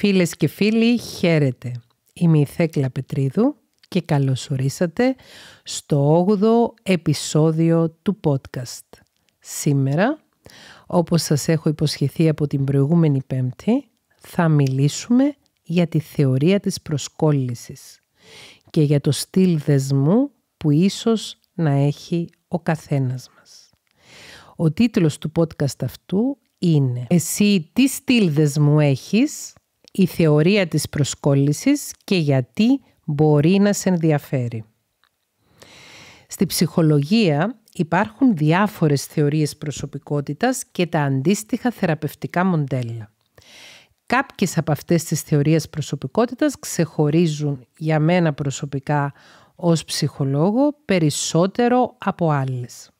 Φίλες και φίλοι, χαίρετε. Είμαι η Θέκλα Πετρίδου και καλώς ορίσατε στο 8ο επεισόδιο του podcast. Σήμερα, όπως σας έχω υποσχεθεί από την προηγούμενη Πέμπτη, θα μιλήσουμε για τη θεωρία της προσκόλλησης και για το στυλ δεσμού που ίσως να έχει ο καθένας μας. Ο τίτλος του podcast αυτού είναι «Εσύ τι στυλ δεσμού έχεις» η θεωρία της προσκόλλησης και γιατί μπορεί να σε ενδιαφέρει. Στη ψυχολογία υπάρχουν διάφορες θεωρίες προσωπικότητας και τα αντίστοιχα θεραπευτικά μοντέλα. Κάποιες από αυτές τις θεωρίες προσωπικότητας ξεχωρίζουν για μένα προσωπικά ως ψυχολόγο περισσότερο από άλλες.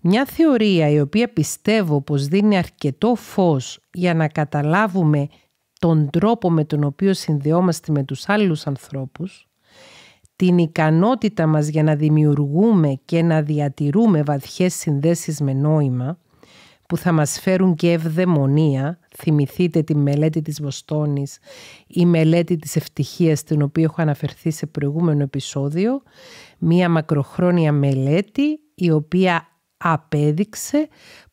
Μια θεωρία η οποία πιστεύω πως δίνει αρκετό φως για να καταλάβουμε τον τρόπο με τον οποίο συνδεόμαστε με τους άλλους ανθρώπους, την ικανότητα μας για να δημιουργούμε και να διατηρούμε βαθιές συνδέσεις με νόημα, που θα μας φέρουν και ευδαιμονία. Θυμηθείτε τη μελέτη της Βοστόνης, η μελέτη της ευτυχίας, την οποία έχω αναφερθεί σε προηγούμενο επεισόδιο, μία μακροχρόνια μελέτη η οποία απέδειξε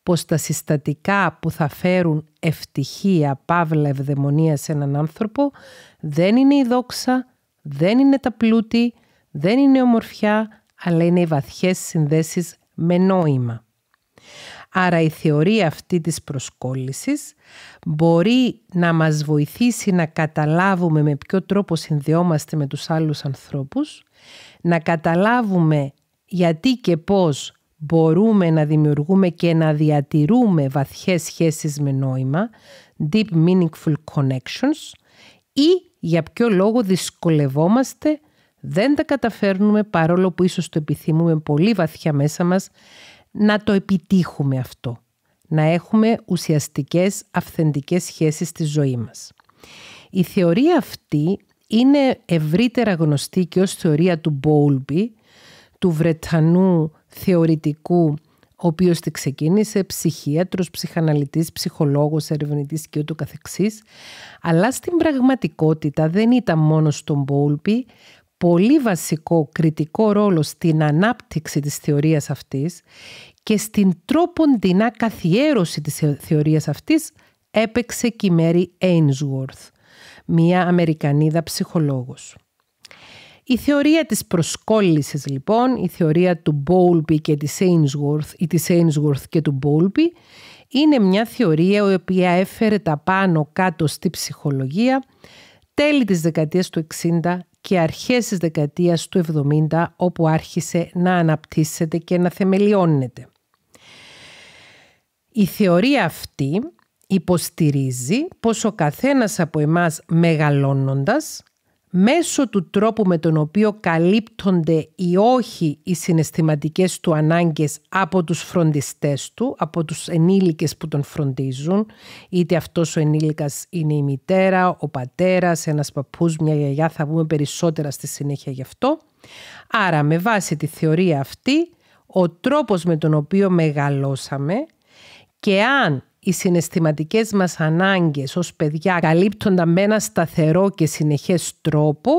πως τα συστατικά που θα φέρουν ευτυχία, παύλα, ευδαιμονία σε έναν άνθρωπο δεν είναι η δόξα, δεν είναι τα πλούτη, δεν είναι η ομορφιά, αλλά είναι οι βαθιές συνδέσεις με νόημα. Άρα η θεωρία αυτή της προσκόλλησης μπορεί να μας βοηθήσει να καταλάβουμε με ποιο τρόπο συνδυόμαστε με τους άλλους ανθρώπους, να καταλάβουμε γιατί και πώς μπορούμε να δημιουργούμε και να διατηρούμε βαθιές σχέσεις με νόημα, deep meaningful connections ή για ποιο λόγο δυσκολευόμαστε, δεν τα καταφέρνουμε παρόλο που ίσως το επιθυμούμε πολύ βαθιά μέσα μας να το επιτύχουμε αυτό, να έχουμε ουσιαστικές αυθεντικές σχέσεις στη ζωή μας. Η θεωρία αυτή είναι ευρύτερα γνωστή και ως θεωρία του Bowlby του Βρετανού θεωρητικού ο οποίος τη ξεκίνησε, ψυχίατρος, ψυχαναλυτής, ψυχολόγος, ερευνητής και ούτω καθεξής. Αλλά στην πραγματικότητα δεν ήταν μόνος στον Μπόλπι, πολύ βασικό κριτικό ρόλο στην ανάπτυξη της θεωρίας αυτής και στην τρόποντινά καθιέρωση της θεωρίας αυτής έπαιξε και η Ainsworth, μια Αμερικανίδα ψυχολόγος. Η θεωρία της προσκόλλησης λοιπόν, η θεωρία του Bowlby και της Ainsworth ή της Ainsworth και του Bowlby είναι μια θεωρία η οποία έφερε τα πάνω κάτω στη ψυχολογία τέλη της δεκαετίας του 60 και αρχές της δεκαετίας του 70 όπου άρχισε να αναπτύσσεται και να θεμελιώνεται. Η θεωρία αυτή υποστηρίζει πως ο καθένας από εμάς μεγαλώνοντας μέσω του τρόπου με τον οποίο καλύπτονται ή όχι οι συναισθηματικές του ανάγκες από τους φροντιστές του, από τους ενήλικες που τον φροντίζουν, είτε αυτός ο ενήλικας είναι η μητέρα, ο πατέρας, ένας παππούς, μια γιαγιά, θα πούμε περισσότερα στη συνέχεια γι' αυτό. Άρα με βάση τη θεωρία αυτή, ο τρόπος με τον οποίο μεγαλώσαμε και αν οι συναισθηματικές μας ανάγκες ως παιδιά καλύπτονταν με ένα σταθερό και συνεχές τρόπο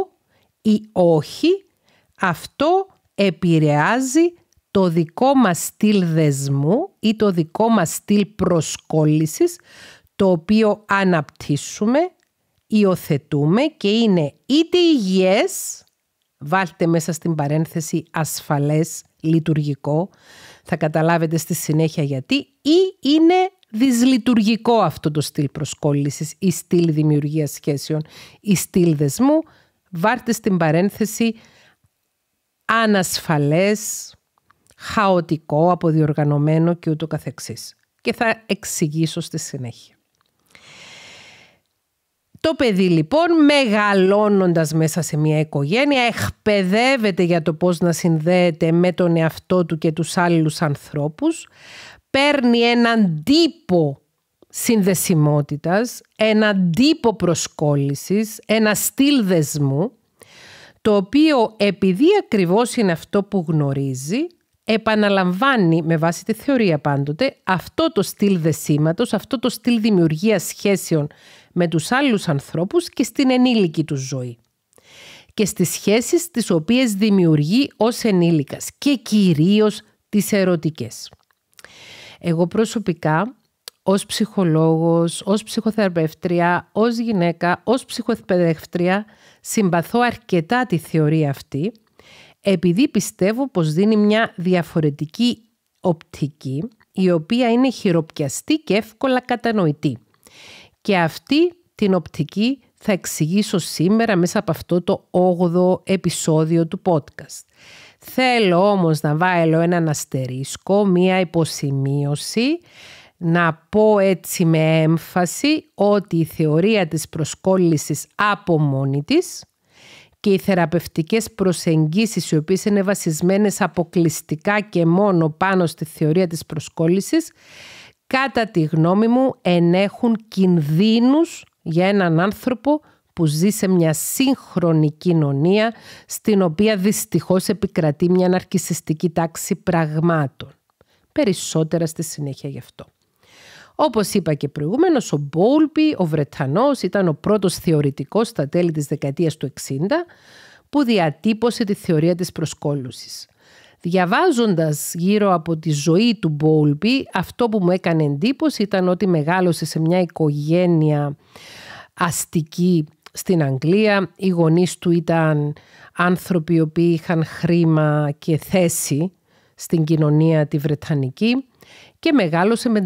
ή όχι, αυτό επηρεάζει το δικό μας στυλ δεσμού ή το δικό μας στυλ προσκόλλησης, το οποίο αναπτύσσουμε, υιοθετούμε και είναι είτε υγιές, βάλτε μέσα στην παρένθεση ασφαλές, λειτουργικό, θα καταλάβετε στη συνέχεια γιατί, ή είναι δυσλειτουργικό αυτό το στυλ προσκόλλησης ή στυλ δημιουργίας σχέσεων ή στυλ δεσμού, βάρτε στην παρένθεση ανασφαλές, χαοτικό, αποδιοργανωμένο και ούτω καθεξής. Και θα εξηγήσω στη συνέχεια. Το παιδί λοιπόν μεγαλώνοντας μέσα σε μια οικογένεια εκπαιδεύεται για το πώς να συνδέεται με τον εαυτό του και τους άλλους ανθρώπους παίρνει έναν τύπο συνδεσιμότητας, έναν τύπο προσκόλλησης, ένα στυλ δεσμού, το οποίο επειδή ακριβώς είναι αυτό που γνωρίζει, επαναλαμβάνει με βάση τη θεωρία πάντοτε αυτό το στυλ δεσίματος, αυτό το στυλ δημιουργίας σχέσεων με τους άλλους ανθρώπους και στην ενήλικη του ζωή και στις σχέσεις τις οποίες δημιουργεί ως ενήλικας και κυρίως τις ερωτικές. Εγώ προσωπικά ως ψυχολόγος, ως ψυχοθεραπευτρία, ως γυναίκα, ως ψυχοεκπαιδευτρία συμπαθώ αρκετά τη θεωρία αυτή επειδή πιστεύω πως δίνει μια διαφορετική οπτική η οποία είναι χειροπιαστή και εύκολα κατανοητή. Και αυτή την οπτική θα εξηγήσω σήμερα μέσα από αυτό το 8ο επεισόδιο του podcast. Θέλω όμως να βάλω έναν αστερίσκο, μία υποσημείωση, να πω έτσι με έμφαση ότι η θεωρία της προσκόλλησης από μόνη της και οι θεραπευτικές προσεγγίσεις οι οποίες είναι βασισμένες αποκλειστικά και μόνο πάνω στη θεωρία της προσκόλλησης κατά τη γνώμη μου ενέχουν κινδύνους για έναν άνθρωπο που ζει σε μια σύγχρονη κοινωνία στην οποία δυστυχώς επικρατεί μια αναρχιστική τάξη πραγμάτων. Περισσότερα στη συνέχεια γι' αυτό. Όπως είπα και προηγουμένως, ο Μπόλπι ο Βρετανός, ήταν ο πρώτος θεωρητικός στα τέλη της δεκαετίας του 60 που διατύπωσε τη θεωρία της προσκόλλουσης. Διαβάζοντας γύρω από τη ζωή του Μπόλπι, αυτό που μου έκανε εντύπωση ήταν ότι μεγάλωσε σε μια οικογένεια αστική στην Αγγλία. Οι γονείς του ήταν άνθρωποι οι οποίοι είχαν χρήμα και θέση στην κοινωνία τη Βρετανική και μεγάλωσε με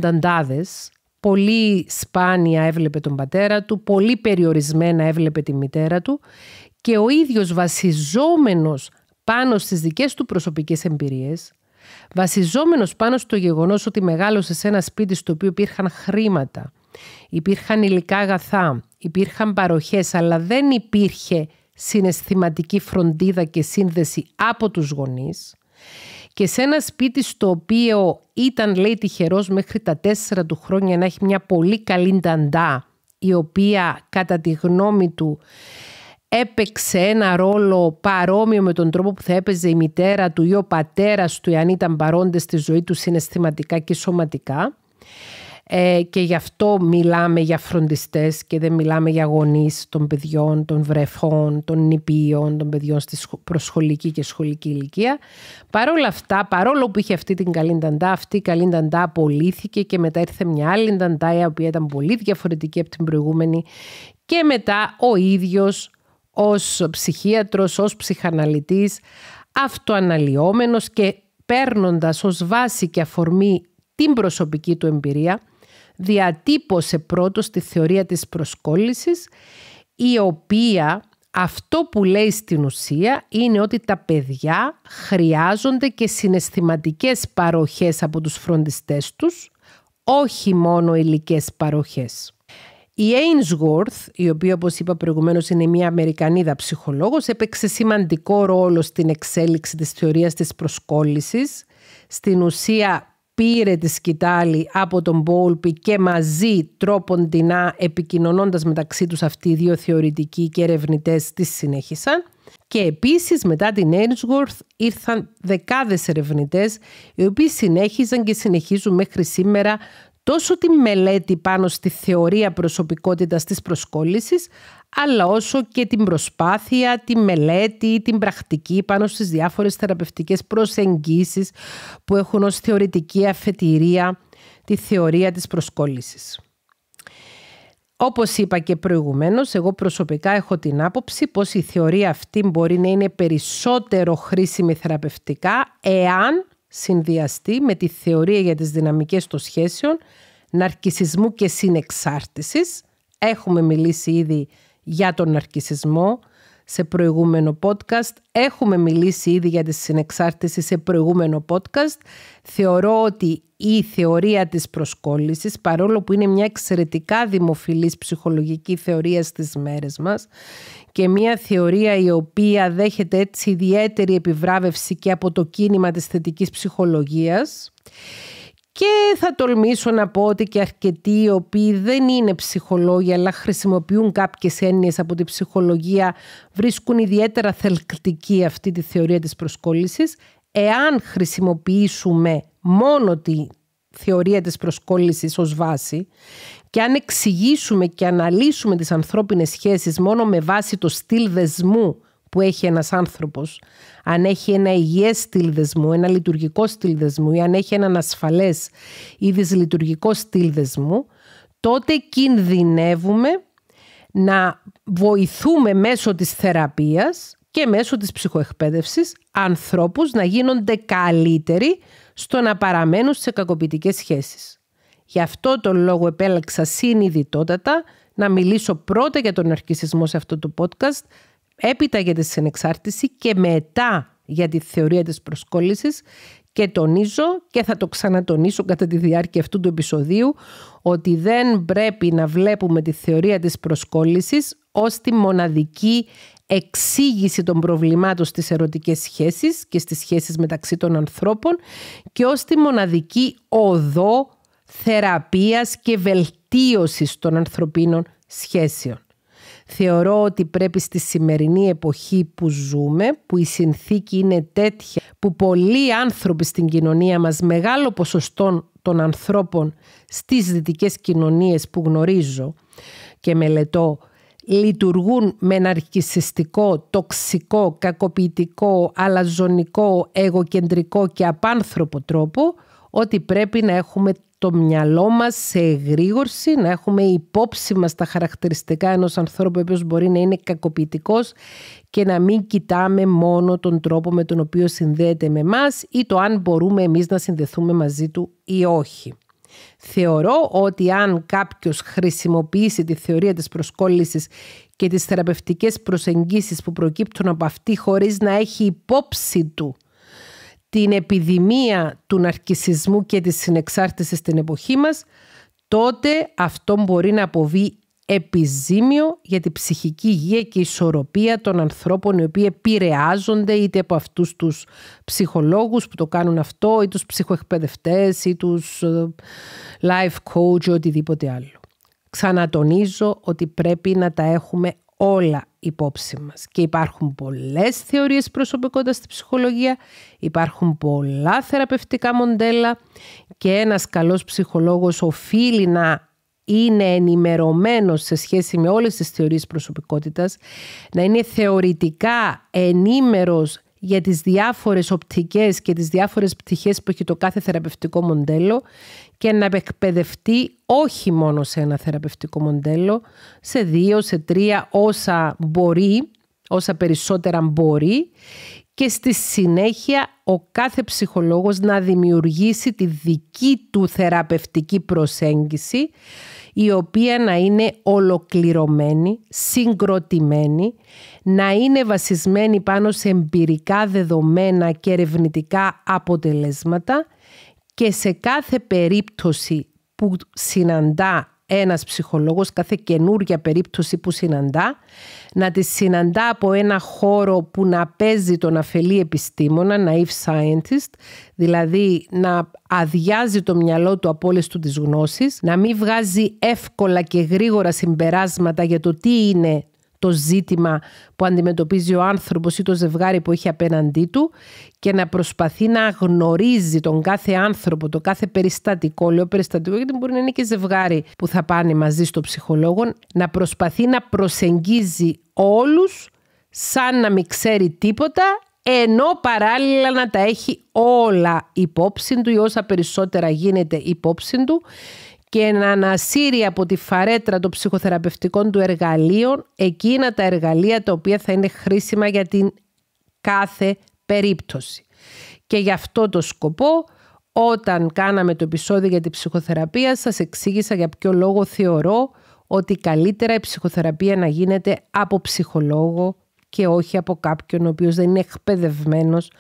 Πολύ σπάνια έβλεπε τον πατέρα του, πολύ περιορισμένα έβλεπε τη μητέρα του και ο ίδιος βασιζόμενος πάνω στις δικές του προσωπικές εμπειρίες, βασιζόμενος πάνω στο γεγονός ότι μεγάλωσε σε ένα σπίτι στο οποίο υπήρχαν χρήματα, Υπήρχαν υλικά αγαθά, υπήρχαν παροχές, αλλά δεν υπήρχε συναισθηματική φροντίδα και σύνδεση από τους γονείς και σε ένα σπίτι στο οποίο ήταν λέει τυχερός μέχρι τα τέσσερα του χρόνια να έχει μια πολύ καλή η οποία κατά τη γνώμη του έπαιξε ένα ρόλο παρόμοιο με τον τρόπο που θα έπαιζε η μητέρα του ή ο πατέρας του εάν ήταν παρόντες στη ζωή του συναισθηματικά και σωματικά ε, και γι' αυτό μιλάμε για φροντιστές και δεν μιλάμε για γονείς των παιδιών, των βρεφών, των νηπίων, των παιδιών στη προσχολική και σχολική ηλικία. Παρ' όλα αυτά, παρόλο που είχε αυτή την καλή νταντά, αυτή η καλή νταντά απολύθηκε και μετά ήρθε μια άλλη νταντά η οποία ήταν πολύ διαφορετική από την προηγούμενη και μετά ο ίδιος ως ψυχίατρος, ως ψυχαναλυτής, αυτοαναλυόμενος και παίρνοντας ως βάση και αφορμή την προσωπική του εμπειρία, διατύπωσε πρώτος τη θεωρία της προσκόλλησης, η οποία αυτό που λέει στην ουσία είναι ότι τα παιδιά χρειάζονται και συναισθηματικές παροχές από τους φροντιστές τους, όχι μόνο υλικές παροχές. Η Ainsworth, η οποία όπως είπα προηγουμένως είναι μια Αμερικανίδα ψυχολόγος, έπαιξε σημαντικό ρόλο στην εξέλιξη της θεωρίας της προσκόλλησης. Στην ουσία πήρε τη σκητάλη από τον Μπόλπι και μαζί τρόποντινά επικοινωνώντας μεταξύ τους αυτοί οι δύο θεωρητικοί και ερευνητές τη συνέχισαν. Και επίσης μετά την Ainsworth ήρθαν δεκάδες ερευνητές οι οποίοι συνέχιζαν και συνεχίζουν μέχρι σήμερα τόσο τη μελέτη πάνω στη θεωρία προσωπικότητας της προσκόλλησης αλλά όσο και την προσπάθεια, τη μελέτη, την πρακτική πάνω στις διάφορες θεραπευτικές προσεγγίσεις που έχουν ως θεωρητική αφετηρία τη θεωρία της προσκόλλησης. Όπως είπα και προηγουμένως, εγώ προσωπικά έχω την άποψη πως η θεωρία αυτή μπορεί να είναι περισσότερο χρήσιμη θεραπευτικά εάν συνδυαστεί με τη θεωρία για τις δυναμικές των σχέσεων, ναρκισισμού και συνεξάρτησης. Έχουμε μιλήσει ήδη για τον ναρκισισμό. Σε προηγούμενο podcast έχουμε μιλήσει ήδη για τη συνεξάρτηση σε προηγούμενο podcast. Θεωρώ ότι η θεωρία της προσκόλλησης, παρόλο που είναι μια εξαιρετικά δημοφιλής ψυχολογική θεωρία στις μέρες μας και μια θεωρία η οποία δέχεται έτσι ιδιαίτερη επιβράβευση και από το κίνημα της θετικής ψυχολογίας, και θα τολμήσω να πω ότι και αρκετοί οι οποίοι δεν είναι ψυχολόγοι αλλά χρησιμοποιούν κάποιες έννοιες από τη ψυχολογία βρίσκουν ιδιαίτερα θελκτική αυτή τη θεωρία της προσκόλλησης. Εάν χρησιμοποιήσουμε μόνο τη θεωρία της προσκόλλησης ως βάση και αν εξηγήσουμε και αναλύσουμε τις ανθρώπινες σχέσεις μόνο με βάση το στυλ δεσμού που έχει ένας άνθρωπος, αν έχει ένα υγιές στυλ δεσμού, ένα λειτουργικό στυλ δεσμού ή αν έχει έναν ασφαλές ή δυσλειτουργικό στυλ δεσμού, τότε κινδυνεύουμε να βοηθούμε μέσω της θεραπείας και μέσω της ψυχοεκπαίδευσης ανθρώπους να γίνονται καλύτεροι στο να παραμένουν σε κακοποιητικές σχέσεις. Γι' αυτό τον λόγο επέλεξα συνειδητότατα να μιλήσω πρώτα για τον αρκισισμό σε αυτό το podcast έπειτα για τη συνεξάρτηση και μετά για τη θεωρία της προσκόλλησης και τονίζω και θα το ξανατονίσω κατά τη διάρκεια αυτού του επεισοδίου ότι δεν πρέπει να βλέπουμε τη θεωρία της προσκόλλησης ως τη μοναδική εξήγηση των προβλημάτων στις ερωτικές σχέσεις και στις σχέσεις μεταξύ των ανθρώπων και ως τη μοναδική οδό θεραπείας και βελτίωσης των ανθρωπίνων σχέσεων. Θεωρώ ότι πρέπει στη σημερινή εποχή που ζούμε, που η συνθήκη είναι τέτοια, που πολλοί άνθρωποι στην κοινωνία μας, μεγάλο ποσοστό των ανθρώπων στις δυτικές κοινωνίες που γνωρίζω και μελετώ, λειτουργούν με ναρκισιστικό, τοξικό, κακοποιητικό, αλαζονικό, εγωκεντρικό και απάνθρωπο τρόπο, ότι πρέπει να έχουμε το μυαλό μας σε εγρήγορση, να έχουμε υπόψη μας τα χαρακτηριστικά ενός ανθρώπου ο μπορεί να είναι κακοποιητικός και να μην κοιτάμε μόνο τον τρόπο με τον οποίο συνδέεται με μας ή το αν μπορούμε εμείς να συνδεθούμε μαζί του ή όχι. Θεωρώ ότι αν κάποιος χρησιμοποιήσει τη θεωρία της προσκόλλησης και τις θεραπευτικές προσεγγίσεις που προκύπτουν από αυτή χωρίς να έχει υπόψη του την επιδημία του ναρκισισμού και της συνεξάρτησης στην εποχή μας, τότε αυτό μπορεί να αποβεί επιζήμιο για την ψυχική υγεία και ισορροπία των ανθρώπων οι οποίοι επηρεάζονται είτε από αυτούς τους ψυχολόγους που το κάνουν αυτό ή τους ψυχοεκπαιδευτές ή τους ε, life coach ή οτιδήποτε άλλο. Ξανατονίζω ότι πρέπει να τα έχουμε όλα υπόψη μας. Και υπάρχουν πολλές θεωρίες προσωπικότητας στη ψυχολογία, υπάρχουν πολλά θεραπευτικά μοντέλα και ένας καλός ψυχολόγος οφείλει να είναι ενημερωμένος σε σχέση με όλες τις θεωρίες προσωπικότητας, να είναι θεωρητικά ενήμερος για τις διάφορες οπτικές και τις διάφορες πτυχές που έχει το κάθε θεραπευτικό μοντέλο και να εκπαιδευτεί όχι μόνο σε ένα θεραπευτικό μοντέλο, σε δύο, σε τρία, όσα μπορεί, όσα περισσότερα μπορεί και στη συνέχεια ο κάθε ψυχολόγος να δημιουργήσει τη δική του θεραπευτική προσέγγιση η οποία να είναι ολοκληρωμένη, συγκροτημένη, να είναι βασισμένη πάνω σε εμπειρικά δεδομένα και ερευνητικά αποτελέσματα και σε κάθε περίπτωση που συναντά ένας ψυχολόγος κάθε καινούργια περίπτωση που συναντά, να τη συναντά από ένα χώρο που να παίζει τον αφελή επιστήμονα, naive scientist, δηλαδή να αδειάζει το μυαλό του από όλες του τις γνώσεις, να μην βγάζει εύκολα και γρήγορα συμπεράσματα για το τι είναι το ζήτημα που αντιμετωπίζει ο άνθρωπος ή το ζευγάρι που έχει απέναντί του και να προσπαθεί να γνωρίζει τον κάθε άνθρωπο, το κάθε περιστατικό, λέω περιστατικό γιατί μπορεί να είναι και ζευγάρι που θα πάνε μαζί στο ψυχολόγο, να προσπαθεί να προσεγγίζει όλους σαν να μην ξέρει τίποτα ενώ παράλληλα να τα έχει όλα υπόψη του ή όσα περισσότερα γίνεται υπόψη του και να ανασύρει από τη φαρέτρα των ψυχοθεραπευτικών του εργαλείων εκείνα τα εργαλεία τα οποία θα είναι χρήσιμα για την κάθε περίπτωση. Και γι' αυτό το σκοπό όταν κάναμε το επεισόδιο για τη ψυχοθεραπεία σας εξήγησα για ποιο λόγο θεωρώ ότι καλύτερα η ψυχοθεραπεία να γίνεται από ψυχολόγο και όχι από κάποιον ο οποίος δεν είναι εκπαιδευμένος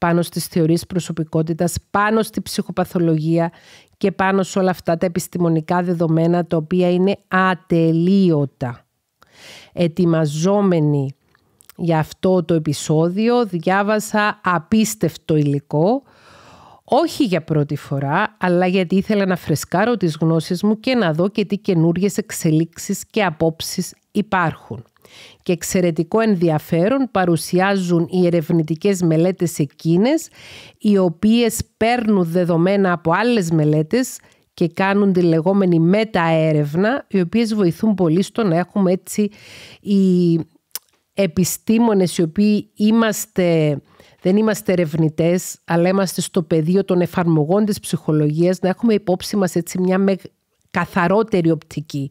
πάνω στις θεωρίες προσωπικότητας, πάνω στη ψυχοπαθολογία και πάνω σε όλα αυτά τα επιστημονικά δεδομένα τα οποία είναι ατελείωτα. ετοιμαζόμενη για αυτό το επεισόδιο διάβασα απίστευτο υλικό, όχι για πρώτη φορά, αλλά γιατί ήθελα να φρεσκάρω τις γνώσεις μου και να δω και τι καινούριες εξελίξεις και απόψεις υπάρχουν. Και εξαιρετικό ενδιαφέρον παρουσιάζουν οι ερευνητικές μελέτες εκείνες, οι οποίες παίρνουν δεδομένα από άλλες μελέτες και κάνουν τη λεγόμενη μεταέρευνα, οι οποίες βοηθούν πολύ στο να έχουμε έτσι οι επιστήμονες οι οποίοι είμαστε, δεν είμαστε ερευνητές, αλλά είμαστε στο πεδίο των εφαρμογών της ψυχολογίας, να έχουμε υπόψη μας έτσι μια καθαρότερη οπτική,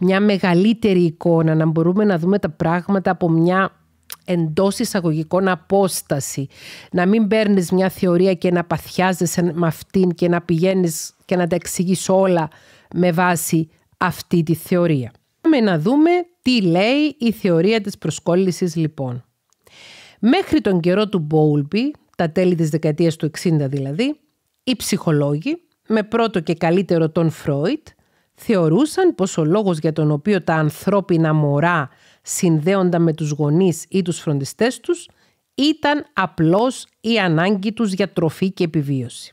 μια μεγαλύτερη εικόνα, να μπορούμε να δούμε τα πράγματα από μια εντός εισαγωγικών απόσταση. Να μην παίρνεις μια θεωρία και να παθιάζεσαι με αυτήν και να πηγαίνεις και να τα εξηγείς όλα με βάση αυτή τη θεωρία. Πάμε να δούμε τι λέει η θεωρία της προσκόλλησης λοιπόν. Μέχρι τον καιρό του Μπόουλμπι, τα τέλη της δεκαετίας του 60 δηλαδή, οι ψυχολόγοι, με πρώτο και καλύτερο τον Φρόιτ, θεωρούσαν πως ο λόγος για τον οποίο τα ανθρώπινα μωρά συνδέονταν με τους γονείς ή τους φροντιστές τους ήταν απλώς η ανάγκη τους για τροφή και επιβίωση.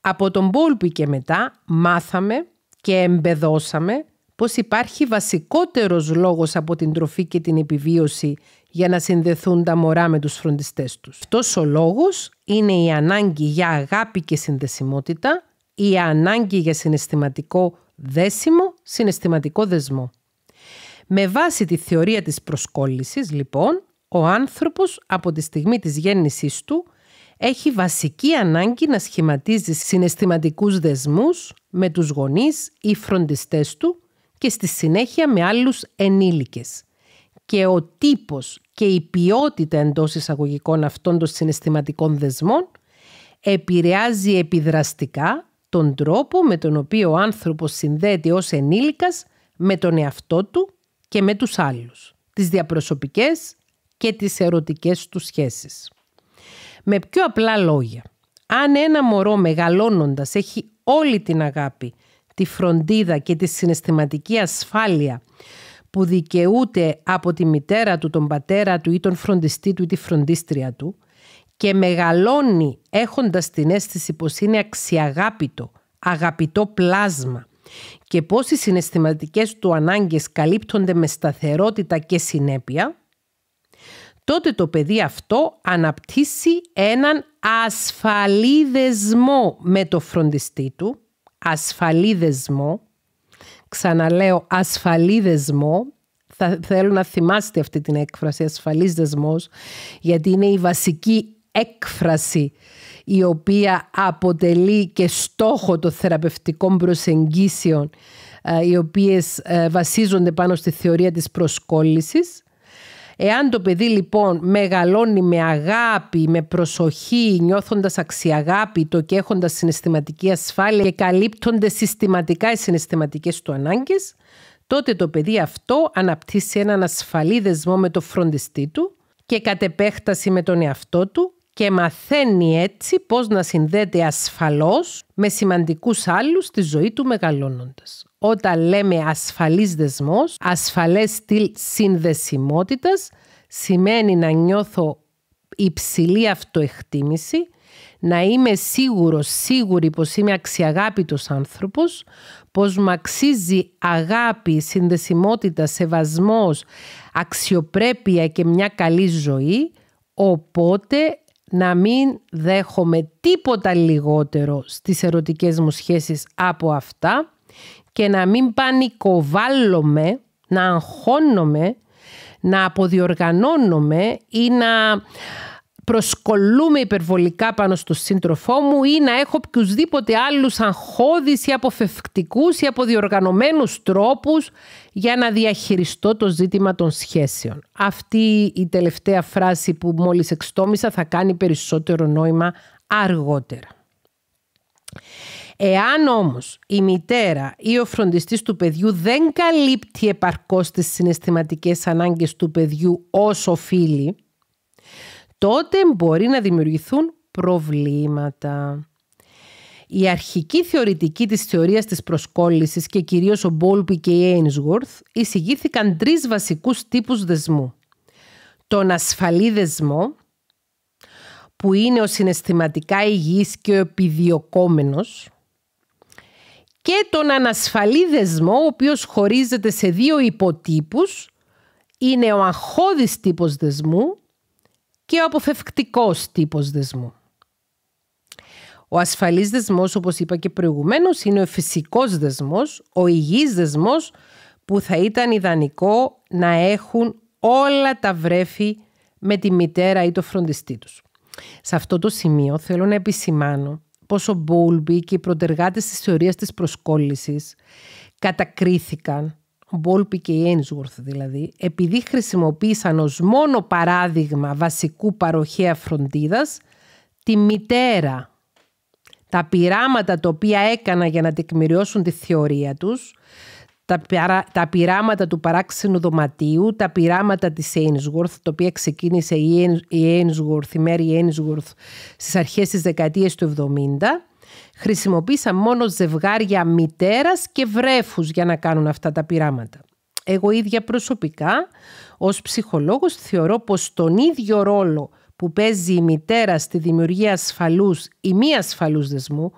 Από τον Πόλπη και μετά μάθαμε και εμπεδώσαμε πως υπάρχει βασικότερος λόγος από την τροφή και την επιβίωση για να συνδεθούν τα μωρά με τους φροντιστές τους. Αυτός ο λόγος είναι η ανάγκη για αγάπη και συνδεσιμότητα η ανάγκη για συναισθηματικό δέσιμο, συναισθηματικό δεσμό. Με βάση τη θεωρία της προσκόλλησης, λοιπόν, ο άνθρωπος από τη στιγμή της γέννησής του έχει βασική ανάγκη να σχηματίζει συναισθηματικούς δεσμούς με τους γονείς ή φροντιστές του και στη συνέχεια με άλλους ενήλικες. Και ο τύπος και η ποιότητα εντός εισαγωγικών αυτών των συναισθηματικών δεσμών επηρεάζει επιδραστικά τον τρόπο με τον οποίο ο άνθρωπος συνδέεται ως ενήλικας με τον εαυτό του και με τους άλλους, τις διαπροσωπικές και τις ερωτικές του σχέσεις. Με πιο απλά λόγια, αν ένα μωρό μεγαλώνοντας έχει όλη την αγάπη, τη φροντίδα και τη συναισθηματική ασφάλεια που δικαιούται από τη μητέρα του, τον πατέρα του ή τον φροντιστή του ή τη φροντίστρια του, και μεγαλώνει έχοντας την αίσθηση πως είναι αξιαγάπητο, αγαπητό πλάσμα και πως οι συναισθηματικές του ανάγκες καλύπτονται με σταθερότητα και συνέπεια, τότε το παιδί αυτό αναπτύσσει έναν ασφαλή δεσμό με το φροντιστή του, ασφαλή δεσμό, ξαναλέω ασφαλή δεσμό, θα θέλω να θυμάστε αυτή την έκφραση ασφαλής δεσμός, γιατί είναι η βασική έκφραση η οποία αποτελεί και στόχο των θεραπευτικών προσεγγίσεων ε, οι οποίες ε, βασίζονται πάνω στη θεωρία της προσκόλλησης. Εάν το παιδί λοιπόν μεγαλώνει με αγάπη, με προσοχή, νιώθοντας το και έχοντας συναισθηματική ασφάλεια και καλύπτονται συστηματικά οι συναισθηματικές του ανάγκες, τότε το παιδί αυτό αναπτύσσει έναν ασφαλή δεσμό με το φροντιστή του και κατ' επέκταση με τον εαυτό του και μαθαίνει έτσι πώς να συνδέεται ασφαλώς με σημαντικούς άλλους στη ζωή του μεγαλώνοντας. Όταν λέμε ασφαλής δεσμός, ασφαλές στυλ συνδεσιμότητας, σημαίνει να νιώθω υψηλή αυτοεκτίμηση, να είμαι σίγουρος, σίγουρη πως είμαι αξιαγάπητος άνθρωπος, πως μου αξίζει αγάπη, συνδεσιμότητα, σεβασμός, αξιοπρέπεια και μια καλή ζωή, οπότε να μην δέχομαι τίποτα λιγότερο στις ερωτικές μου σχέσεις από αυτά και να μην πανικοβάλλομαι, να αγχώνομαι, να αποδιοργανώνομαι ή να προσκολούμε υπερβολικά πάνω στο σύντροφό μου ή να έχω οποιουσδήποτε άλλους αγχώδεις ή αποφευκτικούς ή αποδιοργανωμένους τρόπους για να διαχειριστώ το ζήτημα των σχέσεων. Αυτή η τελευταία φράση που μόλις εξτόμησα θα κάνει περισσότερο νόημα αργότερα. Εάν όμως η μητέρα ή ο φροντιστής του παιδιού δεν καλύπτει επαρκώς τις συναισθηματικές ανάγκες του παιδιού ως οφείλει, τότε μπορεί να δημιουργηθούν προβλήματα. Η αρχική θεωρητική της θεωρίας της προσκόλλησης και κυρίως ο Μπόλπι και η Ainsworth εισηγήθηκαν τρεις βασικούς τύπους δεσμού. Τον ασφαλή δεσμό, που είναι ο συναισθηματικά υγιής και ο επιδιωκόμενος, και τον ανασφαλή δεσμό, ο οποίος χωρίζεται σε δύο υποτύπους, είναι ο αγχώδης τύπος δεσμού και ο αποφευκτικός τύπος δεσμού. Ο ασφαλής δεσμός, όπως είπα και προηγουμένως, είναι ο φυσικός δεσμός, ο υγιής δεσμός που θα ήταν ιδανικό να έχουν όλα τα βρέφη με τη μητέρα ή το φροντιστή τους. Σε αυτό το σημείο θέλω να επισημάνω πως ο Μπόλμπι και οι προτεργάτες της θεωρίας της προσκόλλησης κατακρίθηκαν, ο Μπόλμπι και η Ένσγουρθ δηλαδή, επειδή χρησιμοποίησαν ως μόνο παράδειγμα βασικού παροχέα φροντίδας τη μητέρα τα πειράματα τα οποία έκανα για να τεκμηριώσουν τη θεωρία τους, τα, τα πειράματα του παράξενου δωματίου, τα πειράματα της Ainsworth, το οποίο ξεκίνησε η Ainsworth, η Mary Ainsworth στις αρχές της δεκαετίας του 70, χρησιμοποίησα μόνο ζευγάρια μητέρας και βρέφους για να κάνουν αυτά τα πειράματα. Εγώ ίδια προσωπικά, ως ψυχολόγος, θεωρώ πως τον ίδιο ρόλο που παίζει η μητέρα στη δημιουργία ασφαλούς ή μη ασφαλούς δεσμού,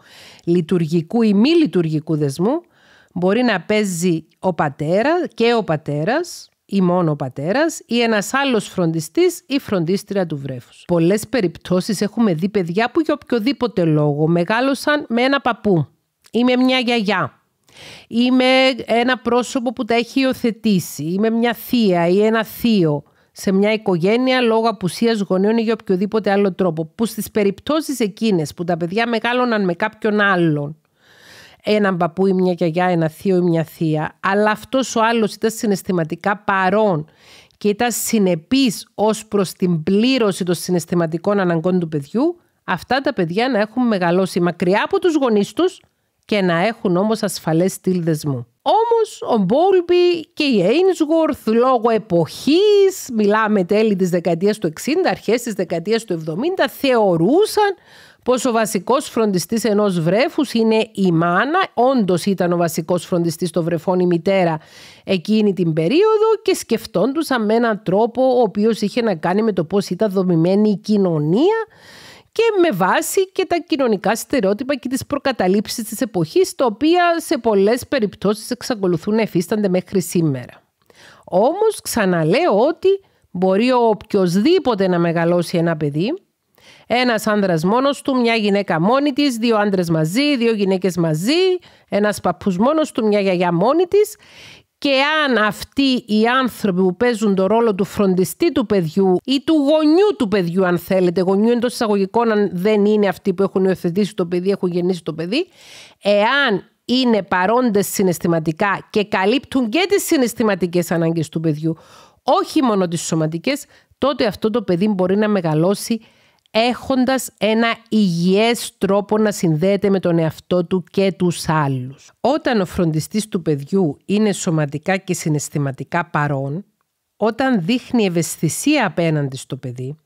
λειτουργικού ή μη λειτουργικού δεσμού, μπορεί να παίζει ο πατέρα και ο πατέρας ή μόνο ο πατέρας ή ένας άλλος φροντιστής ή φροντίστρια του βρέφους. Πολλές περιπτώσεις έχουμε δει παιδιά που για οποιοδήποτε λόγο μεγάλωσαν με ένα παππού ή με μια γιαγιά ή με ένα πρόσωπο που τα έχει υιοθετήσει ή με μια θεία ή ένα θείο σε μια οικογένεια λόγω απουσίας γονέων ή για οποιοδήποτε άλλο τρόπο. Που στις περιπτώσεις εκείνες που τα παιδιά μεγάλωναν με κάποιον άλλον, έναν παππού ή μια γιαγιά, ένα θείο ή μια θεία, αλλά αυτός ο άλλος ήταν συναισθηματικά παρόν και ήταν συνεπής ως προς την πλήρωση των συναισθηματικών αναγκών του παιδιού, αυτά τα παιδιά να έχουν μεγαλώσει μακριά από τους γονείς τους και να έχουν όμως ασφαλές στυλ δεσμού. Όμως ο Μπόλμπι και η Ainsworth λόγω εποχής, μιλάμε τέλη της δεκαετίας του 60, αρχές της δεκαετίας του 70, θεωρούσαν πως ο βασικός φροντιστής ενός βρέφους είναι η μάνα, όντως ήταν ο βασικός φροντιστής των βρεφών η μητέρα εκείνη την περίοδο και σκεφτόντουσαν με έναν τρόπο ο οποίος είχε να κάνει με το πώς ήταν δομημένη η κοινωνία και με βάση και τα κοινωνικά στερεότυπα και τις προκαταλήψεις της εποχής, τα οποία σε πολλές περιπτώσεις εξακολουθούν να εφίστανται μέχρι σήμερα. Όμως ξαναλέω ότι μπορεί ο οποιοδήποτε να μεγαλώσει ένα παιδί, ένας άνδρας μόνος του, μια γυναίκα μόνη της, δύο άνδρες μαζί, δύο γυναίκες μαζί, ένας παππούς μόνος του, μια γιαγιά μόνη της και αν αυτοί οι άνθρωποι που παίζουν το ρόλο του φροντιστή του παιδιού ή του γονιού του παιδιού αν θέλετε, γονιού εντός εισαγωγικών αν δεν είναι αυτοί που έχουν υιοθετήσει το παιδί, έχουν γεννήσει το παιδί, εάν είναι παρόντες συναισθηματικά και καλύπτουν και τις συναισθηματικές ανάγκες του παιδιού, όχι μόνο τις σωματικές, τότε αυτό το παιδί μπορεί να μεγαλώσει έχοντας ένα υγιές τρόπο να συνδέεται με τον εαυτό του και τους άλλους. Όταν ο φροντιστής του παιδιού είναι σωματικά και συναισθηματικά παρόν, όταν δείχνει ευαισθησία απέναντι στο παιδί,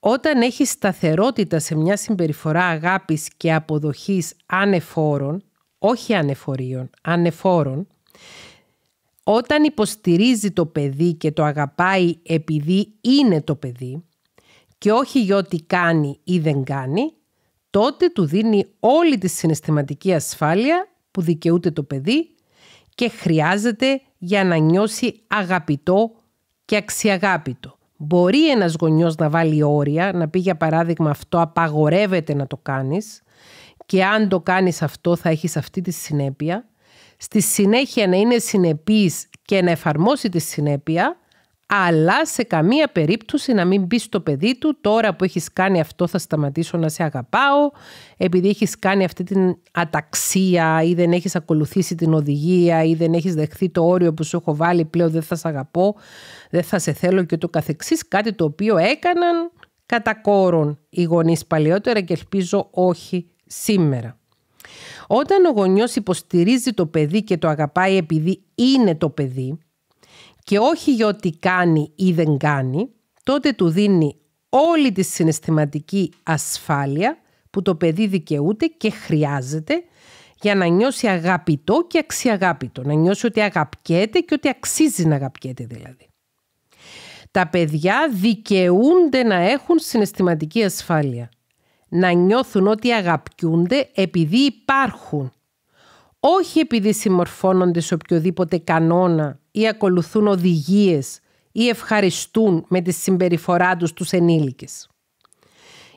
όταν έχει σταθερότητα σε μια συμπεριφορά αγάπης και αποδοχής ανεφόρων, όχι ανεφορίων, ανεφόρων, όταν υποστηρίζει το παιδί και το αγαπάει επειδή είναι το παιδί, και όχι για ό,τι κάνει ή δεν κάνει, τότε του δίνει όλη τη συναισθηματική ασφάλεια που δικαιούται το παιδί και χρειάζεται για να νιώσει αγαπητό και αξιαγάπητο. Μπορεί ένας γονιός να βάλει όρια, να πει για παράδειγμα αυτό απαγορεύεται να το κάνεις και αν το κάνεις αυτό θα έχεις αυτή τη συνέπεια. Στη συνέχεια να είναι συνεπής και να εφαρμόσει τη συνέπεια αλλά σε καμία περίπτωση να μην μπεις στο παιδί του τώρα που έχεις κάνει αυτό θα σταματήσω να σε αγαπάω επειδή έχεις κάνει αυτή την αταξία ή δεν έχεις ακολουθήσει την οδηγία ή δεν έχεις δεχθεί το όριο που σου έχω βάλει πλέον δεν θα σε αγαπώ, δεν θα σε θέλω και το καθεξής κάτι το οποίο έκαναν κατά κόρον οι γονείς παλαιότερα και ελπίζω όχι σήμερα. Όταν ο γονιός υποστηρίζει το παιδί και το αγαπάει επειδή είναι το παιδί, και όχι για ό,τι κάνει ή δεν κάνει, τότε του δίνει όλη τη συναισθηματική ασφάλεια που το παιδί δικαιούται και χρειάζεται για να νιώσει αγαπητό και αξιαγάπητο. Να νιώσει ότι αγαπιέται και ότι αξίζει να αγαπιέται δηλαδή. Τα παιδιά δικαιούνται να έχουν συναισθηματική ασφάλεια. Να νιώθουν ότι αγαπιούνται επειδή υπάρχουν. Όχι επειδή συμμορφώνονται σε οποιοδήποτε κανόνα ή ακολουθούν οδηγίες ή ευχαριστούν με τη συμπεριφορά τους τους ενήλικες.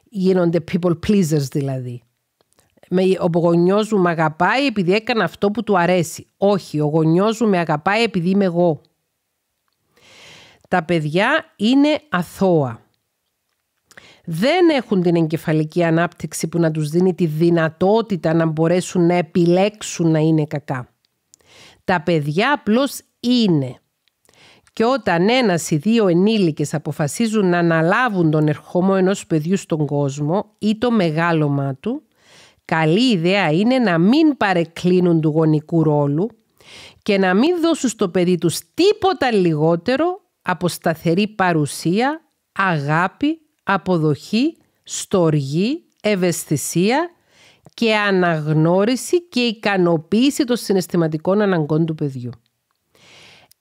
Γίνονται people pleasers δηλαδή. Με, ο γονιός μου με αγαπάει επειδή έκανα αυτό που του αρέσει. Όχι, ο γονιός μου με αγαπάει επειδή είμαι εγώ. Τα παιδιά είναι αθώα. Δεν έχουν την εγκεφαλική ανάπτυξη που να τους δίνει τη δυνατότητα να μπορέσουν να επιλέξουν να είναι κακά. Τα παιδιά απλώς είναι. Και όταν ένας ή δύο ενήλικες αποφασίζουν να αναλάβουν τον ερχόμο ενός παιδιού στον κόσμο ή το μεγάλωμά του, καλή ιδέα είναι να μην παρεκκλίνουν του γονικού ρόλου και να μην δώσουν στο παιδί τους τίποτα λιγότερο από σταθερή παρουσία, αγάπη, αποδοχή, στοργή, ευαισθησία και αναγνώριση και ικανοποίηση των συναισθηματικών αναγκών του παιδιού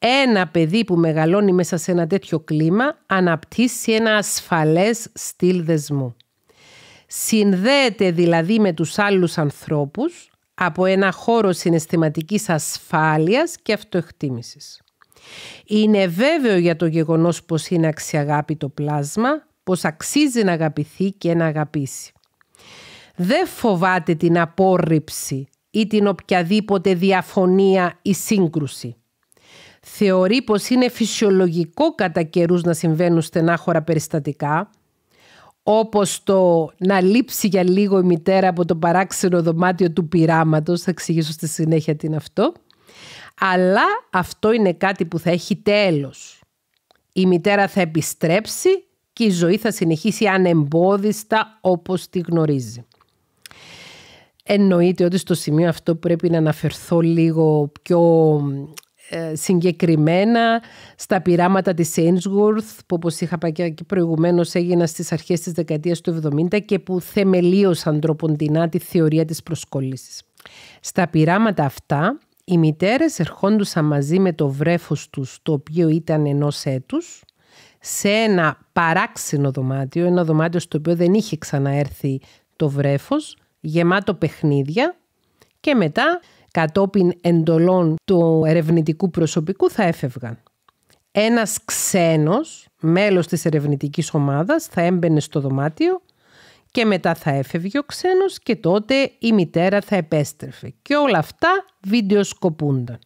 ένα παιδί που μεγαλώνει μέσα σε ένα τέτοιο κλίμα αναπτύσσει ένα ασφαλές στυλ δεσμού. Συνδέεται δηλαδή με τους άλλους ανθρώπους από ένα χώρο συναισθηματικής ασφάλειας και αυτοεκτίμησης. Είναι βέβαιο για το γεγονός πως είναι το πλάσμα, πως αξίζει να αγαπηθεί και να αγαπήσει. Δεν φοβάται την απόρριψη ή την οποιαδήποτε διαφωνία ή σύγκρουση θεωρεί πως είναι φυσιολογικό κατά καιρούς να συμβαίνουν στενάχωρα περιστατικά, όπως το να λείψει για λίγο η μητέρα από το παράξενο δωμάτιο του πειράματος, θα εξηγήσω στη συνέχεια τι είναι αυτό, αλλά αυτό είναι κάτι που θα έχει τέλος. Η μητέρα θα επιστρέψει και η ζωή θα συνεχίσει ανεμπόδιστα όπως τη γνωρίζει. Εννοείται ότι στο σημείο αυτό πρέπει να αναφερθώ λίγο πιο ε, συγκεκριμένα στα πειράματα της Ainsworth που όπως είχα πει και προηγουμένως έγιναν στις αρχές της δεκαετίας του 70 και που θεμελίωσαν τροποντινά τη θεωρία της προσκόλλησης. Στα πειράματα αυτά οι μητέρες ερχόντουσαν μαζί με το βρέφος τους το οποίο ήταν ενός έτους σε ένα παράξενο δωμάτιο, ένα δωμάτιο στο οποίο δεν είχε ξαναέρθει το βρέφος, γεμάτο παιχνίδια και μετά κατόπιν εντολών του ερευνητικού προσωπικού θα έφευγαν. Ένας ξένος, μέλος της ερευνητικής ομάδας, θα έμπαινε στο δωμάτιο και μετά θα έφευγε ο ξένος και τότε η μητέρα θα επέστρεφε. Και όλα αυτά βιντεοσκοπούνταν.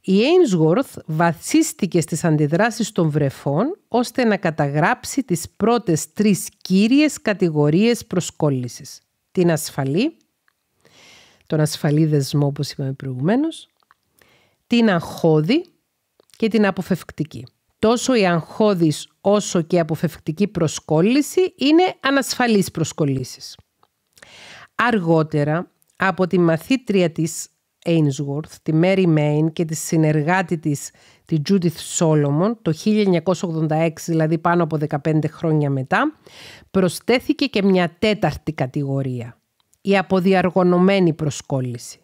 Η Ainsworth βασίστηκε στις αντιδράσεις των βρεφών ώστε να καταγράψει τις πρώτες τρεις κύριες κατηγορίες προσκόλλησης. Την ασφαλή, τον ασφαλή δεσμό όπως είπαμε προηγουμένως, την αγχώδη και την αποφευκτική. Τόσο η αγχώδης όσο και η αποφευκτική προσκόλληση είναι ανασφαλής προσκολήσεις. Αργότερα, από τη μαθήτρια της Ainsworth, τη Mary Main και τη συνεργάτη της, τη Judith Solomon, το 1986, δηλαδή πάνω από 15 χρόνια μετά, προστέθηκε και μια τέταρτη κατηγορία – η αποδιαργωνωμένη προσκόλληση.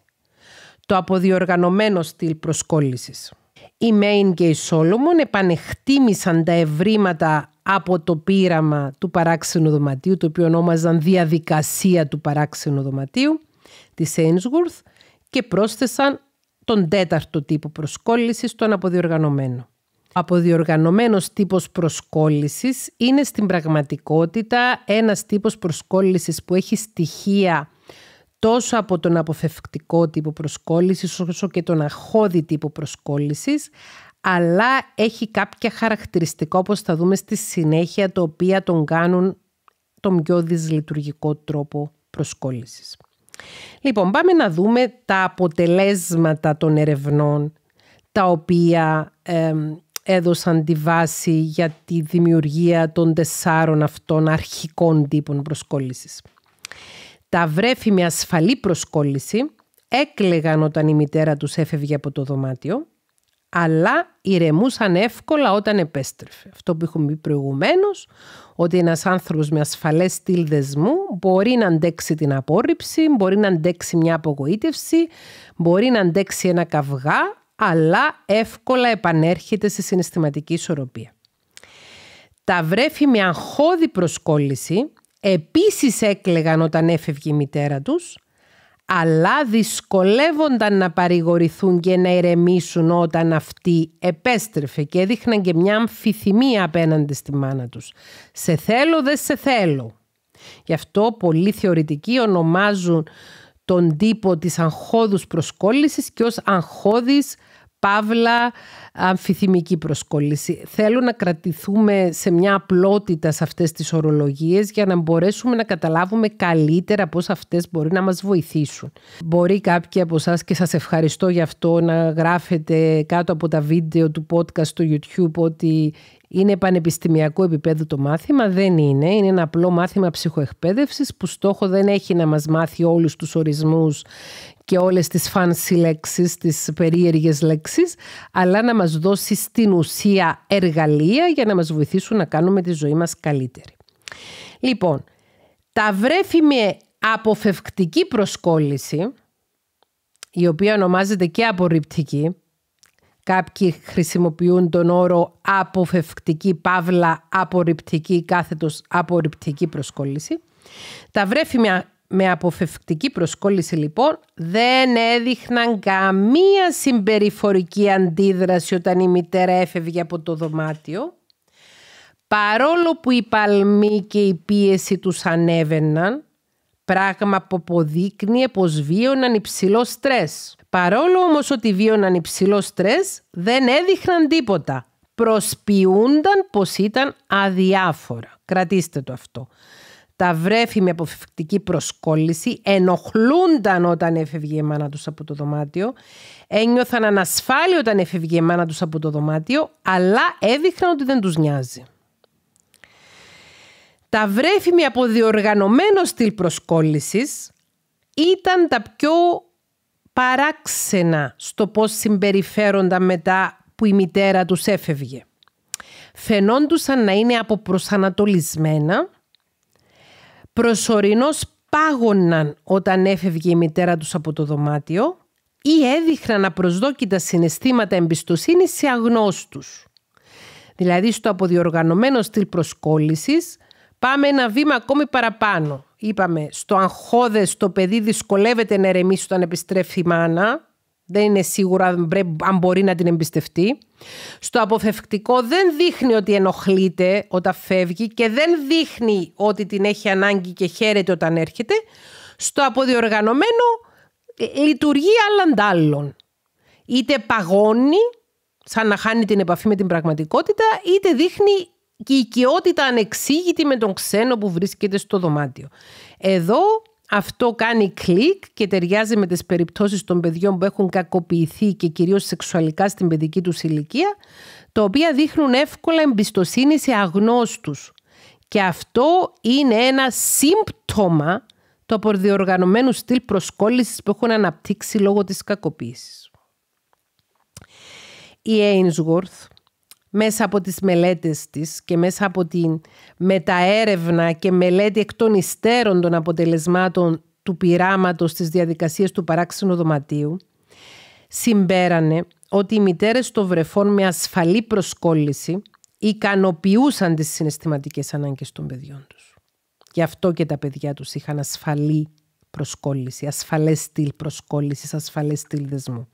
Το αποδιοργανωμένο στυλ προσκόλλησης. Οι Μέιν και οι Σόλομον επανεκτίμησαν τα ευρήματα από το πείραμα του παράξενου δωματίου, το οποίο ονόμαζαν διαδικασία του παράξενου δωματίου, της Ainsworth, και πρόσθεσαν τον τέταρτο τύπο προσκόλλησης, τον αποδιοργανωμένο. Ο αποδιοργανωμένος τύπος προσκόλλησης είναι στην πραγματικότητα ένας τύπος προσκόλλησης που έχει στοιχεία τόσο από τον αποφευκτικό τύπο προσκόλλησης όσο και τον αχώδη τύπο προσκόλλησης αλλά έχει κάποια χαρακτηριστικά όπως θα δούμε στη συνέχεια τα οποία τον κάνουν τον πιο δυσλειτουργικό τρόπο προσκόλλησης. Λοιπόν, πάμε να δούμε τα αποτελέσματα των ερευνών τα οποία έδωσαν τη βάση για τη δημιουργία των τεσσάρων αυτών αρχικών τύπων προσκόλλησης. Τα βρέφη με ασφαλή προσκόλληση έκλεγαν όταν η μητέρα τους έφευγε από το δωμάτιο, αλλά ηρεμούσαν εύκολα όταν επέστρεφε. Αυτό που έχουμε πει προηγουμένως, ότι ένας άνθρωπος με ασφαλές στυλ δεσμού μπορεί να αντέξει την απόρριψη, μπορεί να αντέξει μια απογοήτευση, μπορεί να αντέξει ένα καυγά, αλλά εύκολα επανέρχεται σε συναισθηματική ισορροπία. Τα βρέφη με αγχώδη προσκόλληση επίσης έκλεγαν όταν έφευγε η μητέρα τους, αλλά δυσκολεύονταν να παρηγορηθούν και να ηρεμήσουν όταν αυτή επέστρεφε και έδειχναν και μια αμφιθυμία απέναντι στη μάνα τους. «Σε θέλω, δεν σε θέλω». Γι' αυτό πολλοί θεωρητικοί ονομάζουν τον τύπο της αγχώδους προσκόλλησης και ως αγχώδης παύλα αμφιθυμική προσκόλληση. Θέλω να κρατηθούμε σε μια απλότητα σε αυτές τις ορολογίες για να μπορέσουμε να καταλάβουμε καλύτερα πώς αυτές μπορεί να μας βοηθήσουν. Μπορεί κάποιοι από εσάς και σας ευχαριστώ για αυτό να γράφετε κάτω από τα βίντεο του podcast στο YouTube ότι είναι πανεπιστημιακό επίπεδο το μάθημα, δεν είναι. Είναι ένα απλό μάθημα ψυχοεκπαίδευσης που στόχο δεν έχει να μας μάθει όλους τους ορισμούς και όλες τις fancy λέξεις, τις περίεργες λέξεις, αλλά να μας δώσει στην ουσία εργαλεία για να μας βοηθήσουν να κάνουμε τη ζωή μας καλύτερη. Λοιπόν, τα βρέφη με αποφευκτική προσκόλληση, η οποία ονομάζεται και απορριπτική, Κάποιοι χρησιμοποιούν τον όρο αποφευκτική παύλα απορριπτική κάθετος απορριπτική προσκόλληση. Τα βρέφη με αποφευκτική προσκόλληση λοιπόν δεν έδειχναν καμία συμπεριφορική αντίδραση όταν η μητέρα έφευγε από το δωμάτιο. Παρόλο που η παλμή και η πίεση τους ανέβαιναν, πράγμα που αποδείκνυε πως βίωναν υψηλό στρες. Παρόλο όμως ότι βίωναν υψηλό στρες, δεν έδειχναν τίποτα. Προσποιούνταν πως ήταν αδιάφορα. Κρατήστε το αυτό. Τα βρέφη με αποφευκτική προσκόλληση ενοχλούνταν όταν έφευγε η μάνα τους από το δωμάτιο, ένιωθαν ανασφάλεια όταν έφευγε η μάνα τους από το δωμάτιο, αλλά έδειχναν ότι δεν τους νοιάζει. Τα βρέφη με αποδιοργανωμένο στυλ προσκόλλησης ήταν τα πιο παράξενα στο πώς συμπεριφέρονταν μετά που η μητέρα τους έφευγε. Φαινόντουσαν να είναι αποπροσανατολισμένα, προσωρινώς πάγωναν όταν έφευγε η μητέρα τους από το δωμάτιο ή έδειχναν απροσδόκητα συναισθήματα εμπιστοσύνης σε αγνώστους. Δηλαδή στο αποδιοργανωμένο στυλ προσκόλλησης πάμε ένα βήμα ακόμη παραπάνω είπαμε, στο αγχώδες το παιδί δυσκολεύεται να ερεμήσει όταν επιστρέφει η μάνα. Δεν είναι σίγουρα αν μπορεί να την εμπιστευτεί. Στο αποφευκτικό δεν δείχνει ότι ενοχλείται όταν φεύγει και δεν δείχνει ότι την έχει ανάγκη και χαίρεται όταν έρχεται. Στο αποδιοργανωμένο ε, λειτουργεί άλλαντάλλον. Είτε παγώνει, σαν να χάνει την επαφή με την πραγματικότητα, είτε δείχνει και η οικειότητα ανεξήγητη με τον ξένο που βρίσκεται στο δωμάτιο. Εδώ αυτό κάνει κλικ και ταιριάζει με τις περιπτώσεις των παιδιών που έχουν κακοποιηθεί και κυρίως σεξουαλικά στην παιδική τους ηλικία, τα οποία δείχνουν εύκολα εμπιστοσύνη σε αγνώστους. Και αυτό είναι ένα σύμπτωμα του απορδιοργανωμένου στυλ προσκόλλησης που έχουν αναπτύξει λόγω της κακοποίησης. Η Ainsworth μέσα από τις μελέτες της και μέσα από την μεταέρευνα και μελέτη εκ των υστέρων των αποτελεσμάτων του πειράματος της διαδικασίας του παράξενου δωματίου, συμπέρανε ότι οι μητέρες των βρεφών με ασφαλή προσκόλληση ικανοποιούσαν τις συναισθηματικές ανάγκες των παιδιών τους. Γι' αυτό και τα παιδιά τους είχαν ασφαλή προσκόλληση, ασφαλές στυλ προσκόλλησης, ασφαλές στυλ δεσμού.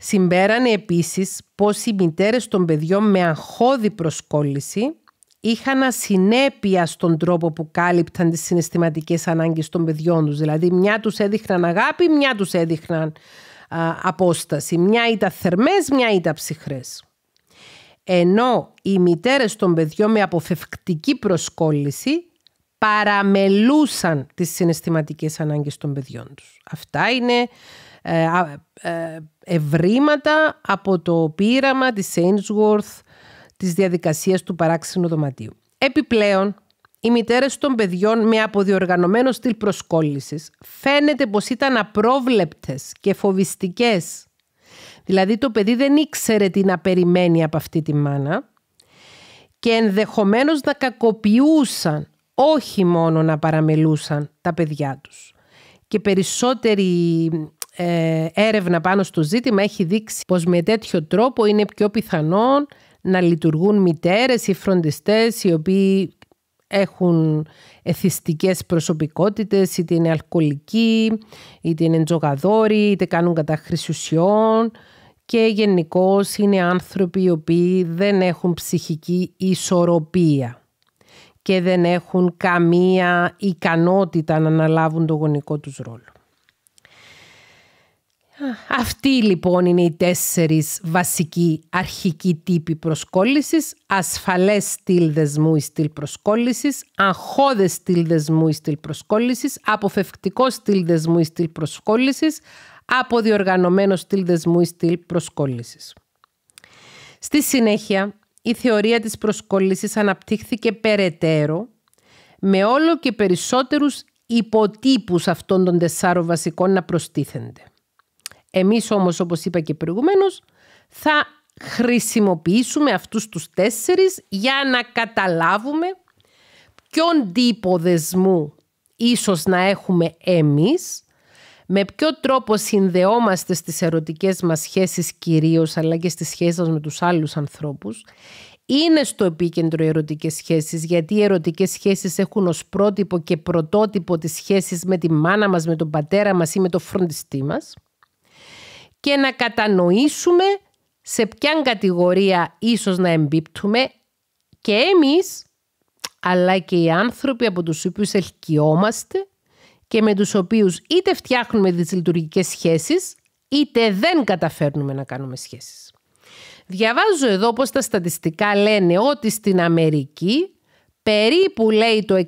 Συμπέρανε επίσης πως οι μητέρες των παιδιών με αγχώδη προσκόλληση είχαν ασυνέπεια στον τρόπο που κάλυπταν τις συναισθηματικές ανάγκες των παιδιών τους. Δηλαδή μια τους έδειχναν αγάπη, μια τους έδειχναν απόσταση. Μια ήταν θερμές, μια ήταν ψυχρές. Ενώ οι μητέρες των παιδιών με αποφευκτική προσκόλληση παραμελούσαν τις συναισθηματικές ανάγκες των παιδιών τους. Αυτά είναι ε, ε, ευρήματα από το πείραμα της Ainsworth της διαδικασίας του παράξενου δωματίου. Επιπλέον, οι μητέρες των παιδιών με αποδιοργανωμένο στυλ προσκόλλησης φαίνεται πως ήταν απρόβλεπτες και φοβιστικές. Δηλαδή το παιδί δεν ήξερε τι να περιμένει από αυτή τη μάνα και ενδεχομένως να κακοποιούσαν, όχι μόνο να παραμελούσαν τα παιδιά τους. Και περισσότεροι ε, έρευνα πάνω στο ζήτημα έχει δείξει πως με τέτοιο τρόπο είναι πιο πιθανό να λειτουργούν μητέρες ή φροντιστές οι οποίοι έχουν εθιστικές προσωπικότητες, είτε είναι αλκοολικοί, είτε είναι τζογαδόροι, είτε κάνουν κατα και γενικώς είναι άνθρωποι οι οποίοι δεν έχουν ψυχική ισορροπία και δεν έχουν καμία ικανότητα να αναλάβουν το γονικό τους ρόλο. Αυτοί λοιπόν είναι οι τέσσερις βασικοί αρχικοί τύποι προσκόλλησης. Ασφαλές στυλ δεσμού ή στυλ προσκόλλησης, αγχώδες στυλ δεσμού ή στυλ προσκόλλησης, αποφευκτικό στυλ δεσμού ή στυλ προσκόλλησης, αποδιοργανωμένο στυλ δεσμού ή στυλ προσκόλλησης. Στη συνέχεια, η θεωρία της προσκόλλησης αναπτύχθηκε περαιτέρω με όλο και περισσότερους υποτύπους αυτών των τεσσάρων βασικών να προστίθενται. Εμείς όμως όπως είπα και προηγουμένως θα χρησιμοποιήσουμε αυτούς τους τέσσερις για να καταλάβουμε ποιον τύπο δεσμού ίσως να έχουμε εμείς, με ποιο τρόπο συνδεόμαστε στις ερωτικές μας σχέσεις κυρίως, αλλά και στις σχέσεις μας με τους άλλους ανθρώπους. Είναι στο επίκεντρο οι ερωτικές σχέσεις, γιατί οι ερωτικές σχέσεις έχουν ως πρότυπο και πρωτότυπο τις σχέσεις με τη μάνα μας, με τον πατέρα μας ή με το φροντιστή μας και να κατανοήσουμε σε ποιαν κατηγορία ίσως να εμπίπτουμε και εμείς αλλά και οι άνθρωποι από τους οποίους ελκυόμαστε και με τους οποίους είτε φτιάχνουμε τις σχέσεις είτε δεν καταφέρνουμε να κάνουμε σχέσεις. Διαβάζω εδώ πως τα στατιστικά λένε ότι στην Αμερική περίπου λέει το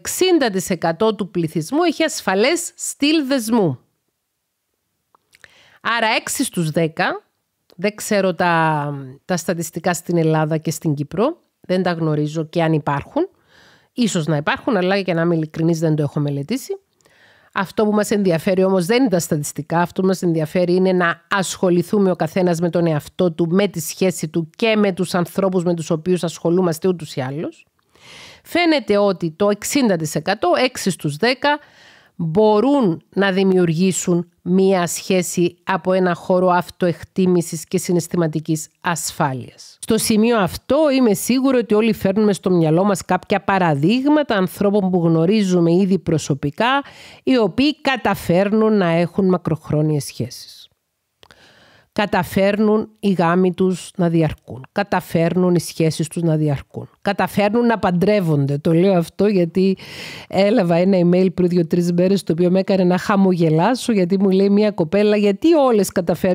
60% του πληθυσμού έχει ασφαλές στυλ δεσμού. Άρα 6 στους 10, δεν ξέρω τα, τα στατιστικά στην Ελλάδα και στην Κύπρο, δεν τα γνωρίζω και αν υπάρχουν. Ίσως να υπάρχουν, αλλά για να είμαι ειλικρινής δεν το έχω μελετήσει. Αυτό που μας ενδιαφέρει όμως δεν είναι τα στατιστικά, αυτό που μας ενδιαφέρει είναι να ασχοληθούμε ο καθένας με τον εαυτό του, με τη σχέση του και με τους ανθρώπους με τους οποίους ασχολούμαστε ούτως ή άλλως. Φαίνεται ότι το 60% 6 στους 10 μπορούν να δημιουργήσουν μία σχέση από ένα χώρο αυτοεκτίμησης και συναισθηματικής ασφάλειας. Στο σημείο αυτό είμαι σίγουρο ότι όλοι φέρνουμε στο μυαλό μας κάποια παραδείγματα ανθρώπων που γνωρίζουμε ήδη προσωπικά, οι οποίοι καταφέρνουν να έχουν μακροχρόνιες σχέσεις καταφέρνουν οι γάμοι τους να διαρκούν, καταφέρνουν οι σχέσεις τους να διαρκούν, καταφέρνουν να παντρεύονται. Το λέω αυτό γιατί έλαβα ένα email πριν δύο-τρεις μέρες το οποίο με έκανε να χαμογελάσω γιατί μου λέει μια κοπέλα γιατί όλες,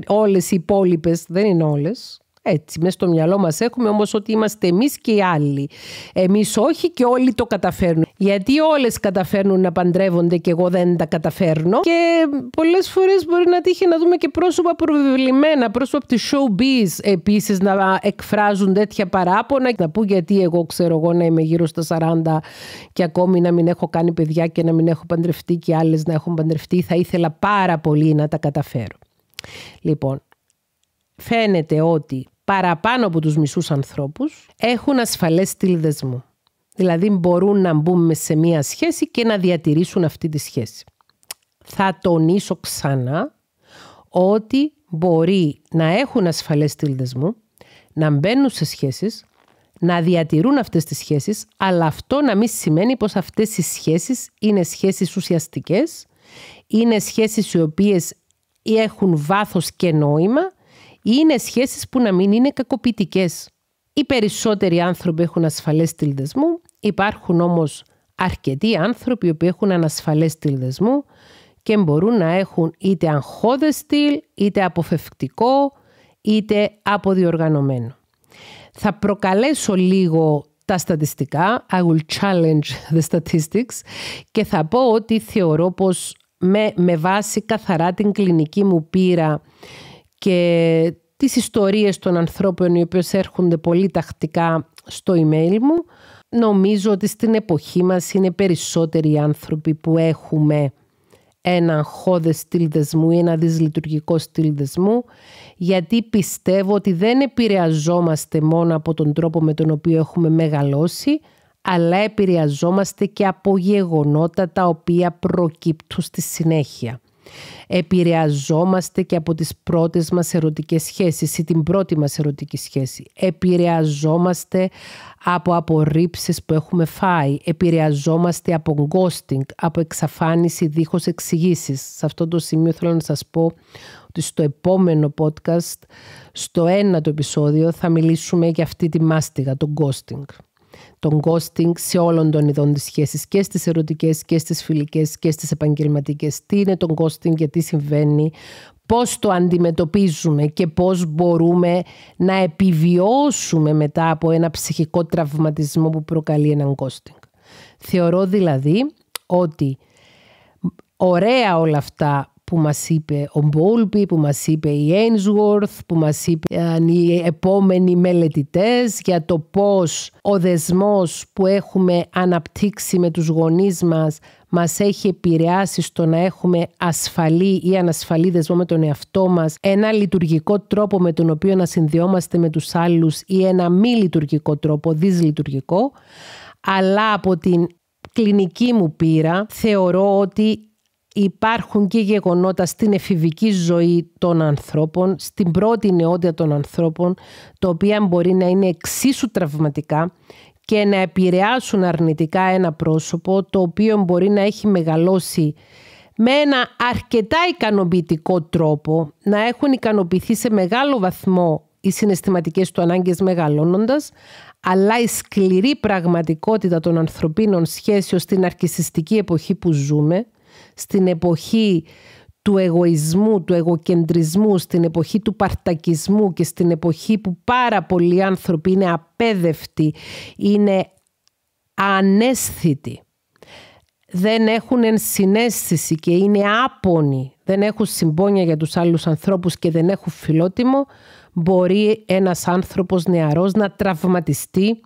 όλες οι υπόλοιπες, δεν είναι όλες, έτσι, μέσα στο μυαλό μας έχουμε όμως ότι είμαστε εμείς και οι άλλοι. Εμείς όχι και όλοι το καταφέρνουν. Γιατί όλες καταφέρνουν να παντρεύονται και εγώ δεν τα καταφέρνω. Και πολλές φορές μπορεί να τύχει να δούμε και πρόσωπα προβεβλημένα, πρόσωπα από τη showbiz επίσης να εκφράζουν τέτοια παράπονα. Να πού γιατί εγώ ξέρω εγώ να είμαι γύρω στα 40 και ακόμη να μην έχω κάνει παιδιά και να μην έχω παντρευτεί και άλλες να έχουν παντρευτεί. Θα ήθελα πάρα πολύ να τα καταφέρω. Λοιπόν, φαίνεται ότι παραπάνω από τους μισούς ανθρώπους έχουν ασφαλές στυλ Δηλαδή μπορούν να μπουν σε μία σχέση και να διατηρήσουν αυτή τη σχέση. Θα τονίσω ξανά ότι μπορεί να έχουν ασφαλές στυλ να μπαίνουν σε σχέσεις, να διατηρούν αυτές τις σχέσεις, αλλά αυτό να μην σημαίνει πως αυτές οι σχέσεις είναι σχέσεις ουσιαστικές, είναι σχέσεις οι οποίες έχουν βάθος και νόημα είναι σχέσεις που να μην είναι κακοποιητικές. Οι περισσότεροι άνθρωποι έχουν ασφαλές δεσμού... υπάρχουν όμως αρκετοί άνθρωποι που έχουν ανασφαλές δεσμού... και μπορούν να έχουν είτε αγχώδες στυλ, είτε αποφευκτικό, είτε αποδιοργανωμένο. Θα προκαλέσω λίγο τα στατιστικά, I will challenge the statistics και θα πω ότι θεωρώ πως με, με βάση καθαρά την κλινική μου πείρα και τις ιστορίες των ανθρώπων οι οποίες έρχονται πολύ τακτικά στο email μου. Νομίζω ότι στην εποχή μας είναι περισσότεροι άνθρωποι που έχουμε ένα χώδε στυλ δεσμού ή ένα δυσλειτουργικό στυλ δεσμού, γιατί πιστεύω ότι δεν επηρεαζόμαστε μόνο από τον τρόπο με τον οποίο έχουμε μεγαλώσει, αλλά επηρεαζόμαστε και από γεγονότα τα οποία προκύπτουν στη συνέχεια. Επηρεαζόμαστε και από τις πρώτες μας ερωτικές σχέσεις ή την πρώτη μας ερωτική σχέση. Επηρεαζόμαστε από απορρίψεις που έχουμε φάει. Επηρεαζόμαστε από ghosting, από εξαφάνιση δίχως εξηγήσεις. Σε αυτό το σημείο θέλω να σας πω ότι στο επόμενο podcast, στο το επεισόδιο, θα μιλήσουμε για αυτή τη μάστιγα, το ghosting τον ghosting σε όλων των ειδών της σχέσης, και στις ερωτικές και στις φιλικές και στις επαγγελματικές. Τι είναι τον ghosting, γιατί συμβαίνει, πώς το αντιμετωπίζουμε και πώς μπορούμε να επιβιώσουμε μετά από ένα ψυχικό τραυματισμό που προκαλεί έναν ghosting. Θεωρώ δηλαδή ότι ωραία όλα αυτά που μας είπε ο Μπόλπι, που μας είπε η Ainsworth, που μας είπαν οι επόμενοι μελετητές για το πώς ο δεσμός που έχουμε αναπτύξει με τους γονείς μας μας έχει επηρεάσει στο να έχουμε ασφαλή ή ανασφαλή δεσμό με τον εαυτό μας, ένα λειτουργικό τρόπο με τον οποίο να συνδυόμαστε με τους άλλους ή ένα μη λειτουργικό τρόπο, δυσλειτουργικό, αλλά από την κλινική μου πείρα θεωρώ ότι υπάρχουν και γεγονότα στην εφηβική ζωή των ανθρώπων, στην πρώτη νεότητα των ανθρώπων, τα οποία μπορεί να είναι εξίσου τραυματικά και να επηρεάσουν αρνητικά ένα πρόσωπο το οποίο μπορεί να έχει μεγαλώσει με ένα αρκετά ικανοποιητικό τρόπο, να έχουν ικανοποιηθεί σε μεγάλο βαθμό οι συναισθηματικές του ανάγκες μεγαλώνοντας, αλλά η σκληρή πραγματικότητα των ανθρωπίνων σχέσεων στην αρκισιστική εποχή που ζούμε, στην εποχή του εγωισμού, του εγωκεντρισμού, στην εποχή του παρτακισμού και στην εποχή που πάρα πολλοί άνθρωποι είναι απέδευτοι, είναι ανέσθητοι, δεν έχουν ενσυναίσθηση και είναι άπονοι, δεν έχουν συμπόνια για τους άλλους ανθρώπους και δεν έχουν φιλότιμο, μπορεί ένας άνθρωπος νεαρός να τραυματιστεί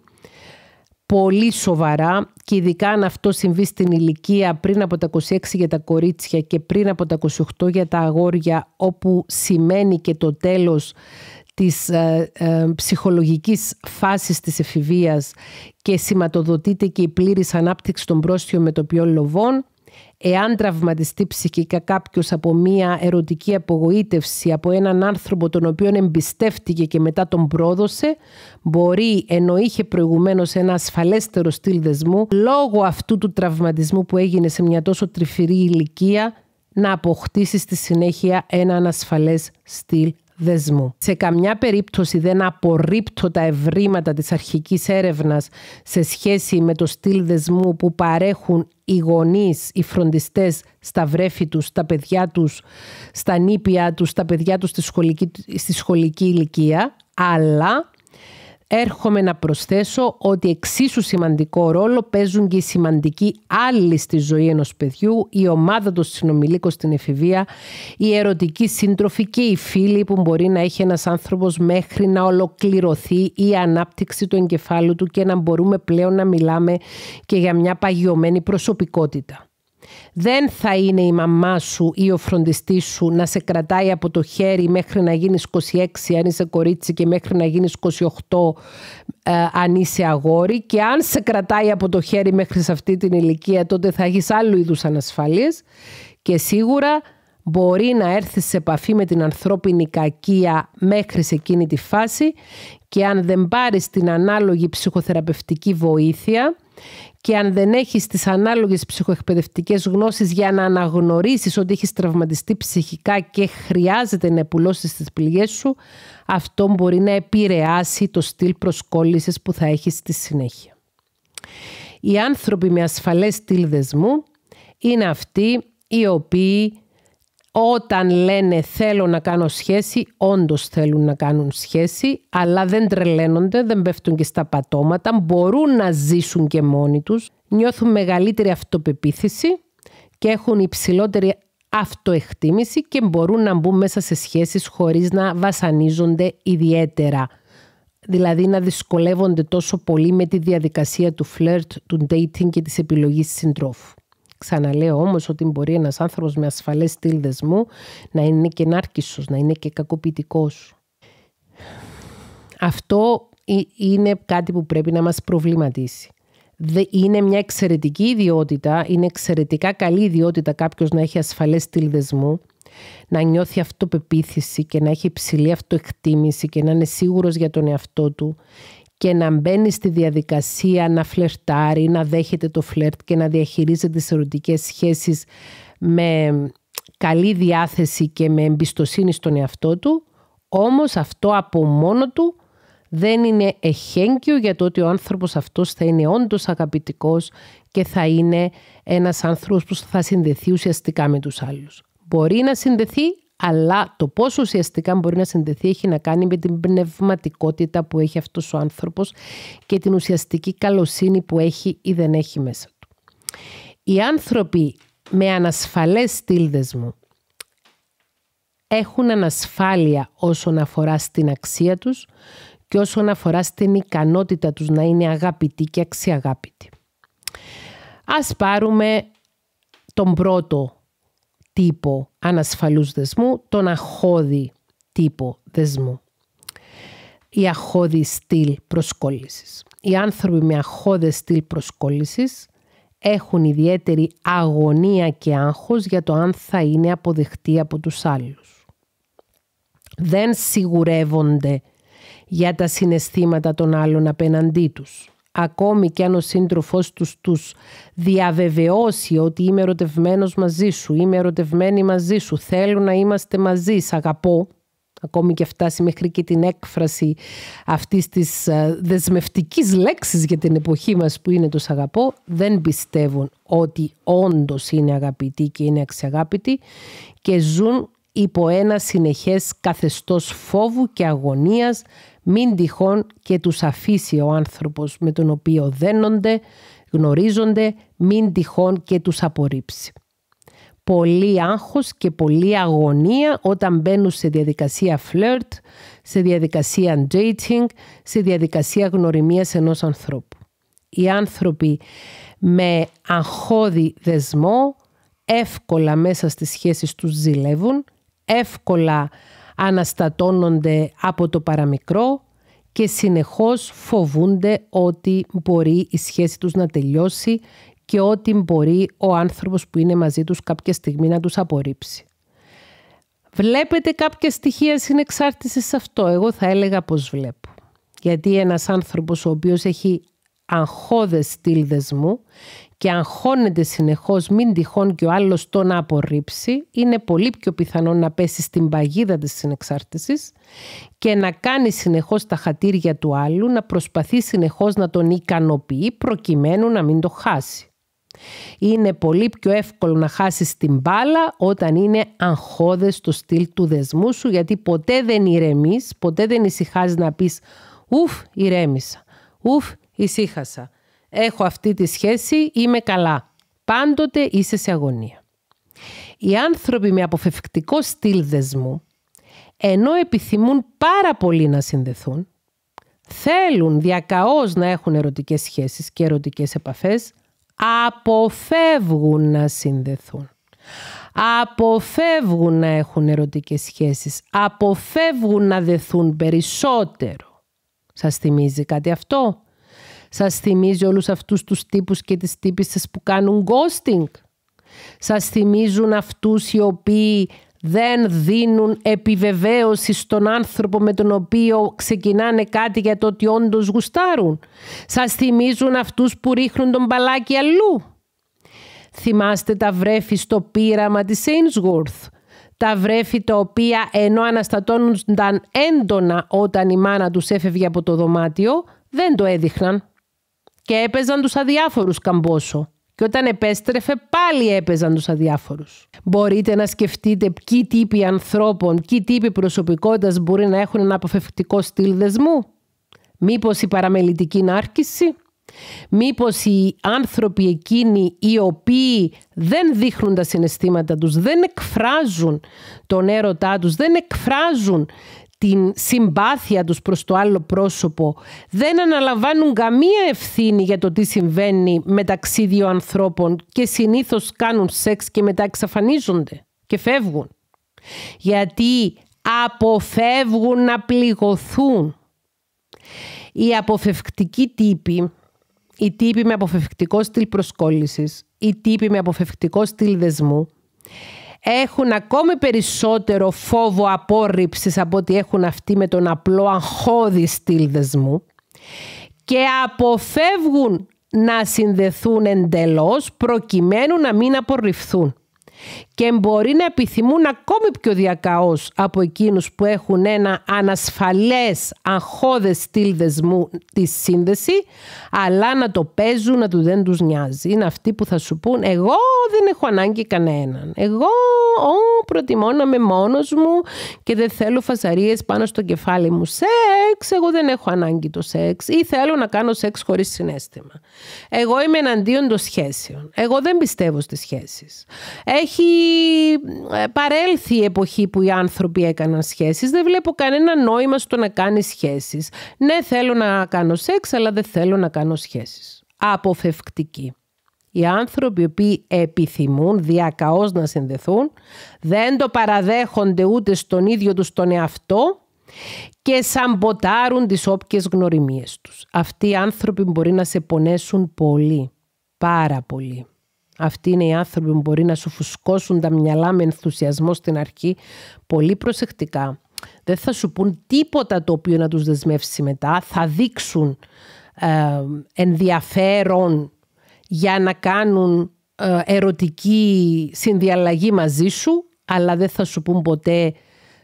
πολύ σοβαρά και ειδικά αν αυτό συμβεί στην ηλικία πριν από τα 26 για τα κορίτσια και πριν από τα 28 για τα αγόρια όπου σημαίνει και το τέλος της ε, ε, ψυχολογικής φάσης της εφηβείας και σηματοδοτείται και η πλήρης ανάπτυξη των πρόστιων μετοπιών λοβών εάν τραυματιστεί ψυχικά κάποιος από μια ερωτική απογοήτευση από έναν άνθρωπο τον οποίο εμπιστεύτηκε και μετά τον πρόδωσε, μπορεί ενώ είχε προηγουμένως ένα ασφαλέστερο στυλ δεσμού, λόγω αυτού του τραυματισμού που έγινε σε μια τόσο τρυφηρή ηλικία, να αποκτήσει στη συνέχεια ένα ασφαλές στυλ δεσμού. Σε καμιά περίπτωση δεν απορρίπτω τα ευρήματα της αρχικής έρευνας σε σχέση με το στυλ δεσμού που παρέχουν οι γονείς, οι φροντιστές στα βρέφη τους, στα παιδιά τους, στα νήπια τους, τα παιδιά τους στη σχολική, στη σχολική ηλικία, αλλά έρχομαι να προσθέσω ότι εξίσου σημαντικό ρόλο παίζουν και οι σημαντικοί άλλοι στη ζωή ενός παιδιού, η ομάδα των συνομιλίκων στην εφηβεία, η ερωτική σύντροφη και οι φίλοι που μπορεί να έχει ένας άνθρωπος μέχρι να ολοκληρωθεί η ανάπτυξη του εγκεφάλου του και να μπορούμε πλέον να μιλάμε και για μια παγιωμένη προσωπικότητα δεν θα είναι η μαμά σου ή ο φροντιστής σου να σε κρατάει από το χέρι μέχρι να γίνεις 26 αν είσαι κορίτσι και μέχρι να γίνεις 28 ε, αν είσαι αγόρι και αν σε κρατάει από το χέρι μέχρι σε αυτή την ηλικία τότε θα έχεις άλλου είδους ανασφάλειες και σίγουρα μπορεί να έρθεις σε επαφή με την ανθρώπινη κακία μέχρι σε εκείνη τη φάση και αν δεν πάρεις την ανάλογη ψυχοθεραπευτική βοήθεια και αν δεν έχεις τις ανάλογες ψυχοεκπαιδευτικές γνώσεις για να αναγνωρίσεις ότι έχεις τραυματιστεί ψυχικά και χρειάζεται να επουλώσεις τις πληγές σου, αυτό μπορεί να επηρεάσει το στυλ προσκόλλησης που θα έχεις στη συνέχεια. Οι άνθρωποι με ασφαλές στυλ δεσμού είναι αυτοί οι οποίοι όταν λένε θέλω να κάνω σχέση, όντως θέλουν να κάνουν σχέση, αλλά δεν τρελαίνονται, δεν πέφτουν και στα πατώματα, μπορούν να ζήσουν και μόνοι τους, νιώθουν μεγαλύτερη αυτοπεποίθηση και έχουν υψηλότερη αυτοεκτίμηση και μπορούν να μπουν μέσα σε σχέσεις χωρίς να βασανίζονται ιδιαίτερα. Δηλαδή να δυσκολεύονται τόσο πολύ με τη διαδικασία του φλερτ, του dating και της επιλογής συντρόφου. Ξαναλέω όμως ότι μπορεί ένας άνθρωπος με ασφαλές στυλ δεσμού να είναι και νάρκισο, να είναι και κακοποιητικός. Αυτό είναι κάτι που πρέπει να μας προβληματίσει. Είναι μια εξαιρετική ιδιότητα, είναι εξαιρετικά καλή ιδιότητα κάποιος να έχει ασφαλές στυλ δεσμού, να νιώθει αυτοπεποίθηση και να έχει υψηλή αυτοεκτίμηση και να είναι σίγουρος για τον εαυτό του και να μπαίνει στη διαδικασία να φλερτάρει, να δέχεται το φλερτ και να διαχειρίζεται τις ερωτικές σχέσεις με καλή διάθεση και με εμπιστοσύνη στον εαυτό του, όμως αυτό από μόνο του δεν είναι εχέγγυο για το ότι ο άνθρωπος αυτός θα είναι όντως αγαπητικός και θα είναι ένας άνθρωπος που θα συνδεθεί ουσιαστικά με τους άλλους. Μπορεί να συνδεθεί, αλλά το πόσο ουσιαστικά μπορεί να συνδεθεί έχει να κάνει με την πνευματικότητα που έχει αυτός ο άνθρωπος και την ουσιαστική καλοσύνη που έχει ή δεν έχει μέσα του. Οι άνθρωποι με ανασφαλές στυλ μου έχουν ανασφάλεια όσον αφορά στην αξία τους και όσον αφορά στην ικανότητα τους να είναι αγαπητοί και αξιαγάπητοι. Ας πάρουμε τον πρώτο τύπο ανασφαλούς δεσμού, τον αχώδη τύπο δεσμού. Η αχώδη στυλ προσκόλλησης. Οι άνθρωποι με αχώδες στυλ προσκόλλησης έχουν ιδιαίτερη αγωνία και άγχος για το αν θα είναι αποδεχτή από τους άλλους. Δεν σιγουρεύονται για τα συναισθήματα των άλλων απέναντί τους ακόμη και αν ο σύντροφός τους τους διαβεβαιώσει ότι είμαι ερωτευμένος μαζί σου, είμαι ερωτευμένη μαζί σου, θέλω να είμαστε μαζί, σ' αγαπώ, ακόμη και φτάσει μέχρι και την έκφραση αυτής της ε, δεσμευτικής λέξης για την εποχή μας που είναι το σ' αγαπώ, δεν πιστεύουν ότι όντως είναι αγαπητοί και είναι αξιαγάπητοι και ζουν υπό ένα συνεχές καθεστώς φόβου και αγωνίας μην τυχόν και τους αφήσει ο άνθρωπος με τον οποίο δένονται, γνωρίζονται, μην τυχόν και τους απορρίψει. Πολύ άγχος και πολλή αγωνία όταν μπαίνουν σε διαδικασία φλερτ, σε διαδικασία dating, σε διαδικασία γνωριμίας ενός ανθρώπου. Οι άνθρωποι με αγχώδη δεσμό εύκολα μέσα στις σχέσεις τους ζηλεύουν, εύκολα αναστατώνονται από το παραμικρό και συνεχώς φοβούνται ότι μπορεί η σχέση τους να τελειώσει και ότι μπορεί ο άνθρωπος που είναι μαζί τους κάποια στιγμή να τους απορρίψει. Βλέπετε κάποια στοιχεία συνεξάρτησης σε αυτό. Εγώ θα έλεγα πως βλέπω. Γιατί ένας άνθρωπος ο οποίος έχει αγχώδες στυλ μου και αγχώνεται συνεχώς μην τυχόν και ο άλλος τον απορρίψει, είναι πολύ πιο πιθανό να πέσει στην παγίδα της συνεξάρτησης και να κάνει συνεχώς τα χατήρια του άλλου, να προσπαθεί συνεχώς να τον ικανοποιεί προκειμένου να μην το χάσει. Είναι πολύ πιο εύκολο να χάσεις την μπάλα όταν είναι αγχώδες το στυλ του δεσμού σου γιατί ποτέ δεν ηρεμείς, ποτέ δεν ησυχάζει να πεις «Ουφ, ηρέμησα», «Ουφ, Ησύχασα. Έχω αυτή τη σχέση, είμαι καλά. Πάντοτε είσαι σε αγωνία. Οι άνθρωποι με αποφευκτικό στυλ δεσμού, ενώ επιθυμούν πάρα πολύ να συνδεθούν, θέλουν διακαώς να έχουν ερωτικές σχέσεις και ερωτικές επαφές, αποφεύγουν να συνδεθούν. Αποφεύγουν να έχουν ερωτικές σχέσεις. Αποφεύγουν να δεθούν περισσότερο. Σας θυμίζει κάτι αυτό. Σας θυμίζει όλους αυτούς τους τύπους και τις τύπισσες που κάνουν ghosting. Σας θυμίζουν αυτούς οι οποίοι δεν δίνουν επιβεβαίωση στον άνθρωπο με τον οποίο ξεκινάνε κάτι για το ότι όντως γουστάρουν. Σας θυμίζουν αυτούς που ρίχνουν τον μπαλάκι αλλού. Θυμάστε τα βρέφη στο πείραμα της Ainsworth. Τα βρέφη τα οποία ενώ αναστατώνονταν έντονα όταν η μάνα τους έφευγε από το δωμάτιο, δεν το έδειχναν και έπαιζαν τους αδιάφορους Καμπόσο. Και όταν επέστρεφε πάλι έπαιζαν τους αδιάφορους. Μπορείτε να σκεφτείτε ποιοι τύποι ανθρώπων, ποιοι τύποι προσωπικότητας μπορεί να έχουν ένα αποφευκτικό στυλ δεσμού. Μήπως η παραμελητική νάρκηση. Μήπως οι άνθρωποι εκείνοι οι οποίοι δεν δείχνουν τα συναισθήματα τους, δεν εκφράζουν τον έρωτά τους, δεν εκφράζουν την συμπάθεια τους προς το άλλο πρόσωπο δεν αναλαμβάνουν καμία ευθύνη για το τι συμβαίνει μεταξύ δύο ανθρώπων και συνήθως κάνουν σεξ και μετά εξαφανίζονται και φεύγουν. Γιατί αποφεύγουν να πληγωθούν. Οι αποφευκτικοί τύποι, οι τύποι με αποφευκτικό στυλ προσκόλλησης, οι τύποι με αποφευκτικό στυλ δεσμού έχουν ακόμη περισσότερο φόβο απόρριψης από ό,τι έχουν αυτοί με τον απλό αγχώδη στυλ δεσμού και αποφεύγουν να συνδεθούν εντελώς προκειμένου να μην απορριφθούν και μπορεί να επιθυμούν ακόμη πιο διακαώς από εκείνους που έχουν ένα ανασφαλές αγχώδες στυλ δεσμού της σύνδεση, αλλά να το παίζουν να του δεν τους νοιάζει. Είναι αυτοί που θα σου πούν «εγώ δεν έχω ανάγκη κανέναν, εγώ ο, προτιμώ να είμαι μόνος μου και δεν θέλω φασαρίες πάνω στο κεφάλι μου σεξ, εγώ δεν έχω ανάγκη το σεξ ή θέλω να κάνω σεξ χωρίς συνέστημα. Εγώ είμαι εναντίον των σχέσεων, εγώ δεν πιστεύω στις σχέσεις. Έχει ε, παρέλθει η εποχή που οι άνθρωποι έκαναν σχέσεις. Δεν βλέπω κανένα νόημα στο να κάνει σχέσεις. Ναι, θέλω να κάνω σεξ, αλλά δεν θέλω να κάνω σχέσεις. Αποφευκτική. Οι άνθρωποι οι οποίοι επιθυμούν διακαώς να συνδεθούν, δεν το παραδέχονται ούτε στον ίδιο τους τον εαυτό και σαμποτάρουν τις όποιες γνωριμίες τους. Αυτοί οι άνθρωποι μπορεί να σε πονέσουν πολύ, πάρα πολύ. Αυτοί είναι οι άνθρωποι που μπορεί να σου φουσκώσουν τα μυαλά με ενθουσιασμό στην αρχή πολύ προσεκτικά. Δεν θα σου πούν τίποτα το οποίο να τους δεσμεύσει μετά. Θα δείξουν ε, ενδιαφέρον για να κάνουν ε, ερωτική συνδιαλλαγή μαζί σου, αλλά δεν θα σου πούν ποτέ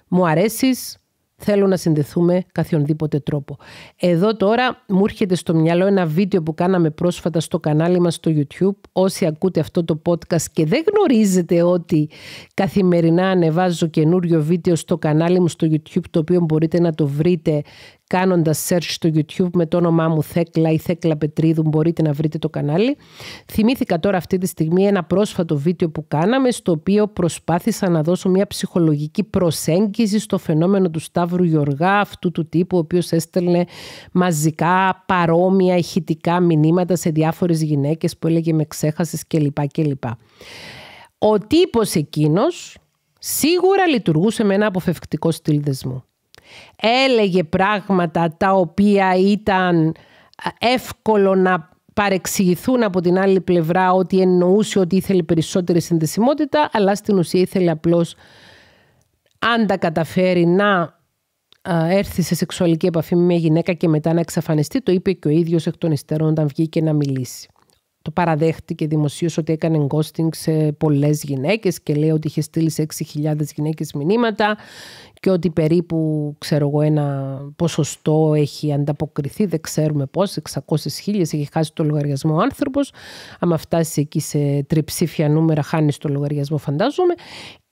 «μου αρέσεις», Θέλω να συνδεθούμε καθιονδήποτε τρόπο. Εδώ τώρα μου έρχεται στο μυαλό ένα βίντεο που κάναμε πρόσφατα στο κανάλι μας στο YouTube. Όσοι ακούτε αυτό το podcast και δεν γνωρίζετε ότι καθημερινά ανεβάζω καινούριο βίντεο στο κανάλι μου στο YouTube το οποίο μπορείτε να το βρείτε κάνοντας search στο YouTube με το όνομά μου Θέκλα ή Θέκλα Πετρίδου μπορείτε να βρείτε το κανάλι. Θυμήθηκα τώρα αυτή τη στιγμή ένα πρόσφατο βίντεο που κάναμε στο οποίο προσπάθησα να δώσω μια ψυχολογική προσέγγιση στο φαινόμενο του Σταύρου Γιωργά αυτού του τύπου ο οποίος έστελνε μαζικά παρόμοια ηχητικά μηνύματα σε διάφορες γυναίκες που έλεγε με ξέχασες κλπ. Ο τύπος εκείνος σίγουρα λειτουργούσε με ένα αποφευκτικό στυλ έλεγε πράγματα τα οποία ήταν εύκολο να παρεξηγηθούν από την άλλη πλευρά ότι εννοούσε ότι ήθελε περισσότερη συνδεσιμότητα, αλλά στην ουσία ήθελε απλώς αν τα καταφέρει να έρθει σε σεξουαλική επαφή με μια γυναίκα και μετά να εξαφανιστεί, το είπε και ο ίδιος εκ των υστερών όταν βγήκε να μιλήσει. Το παραδέχτηκε δημοσίως ότι έκανε γκόστινγκ σε πολλές γυναίκες και λέει ότι είχε στείλει σε 6.000 γυναίκες μηνύματα και ότι περίπου ξέρω εγώ, ένα ποσοστό έχει ανταποκριθεί, δεν ξέρουμε πώς, 600.000 έχει χάσει το λογαριασμό ο άνθρωπος, άμα φτάσει εκεί σε τριψήφια νούμερα χάνει το λογαριασμό φαντάζομαι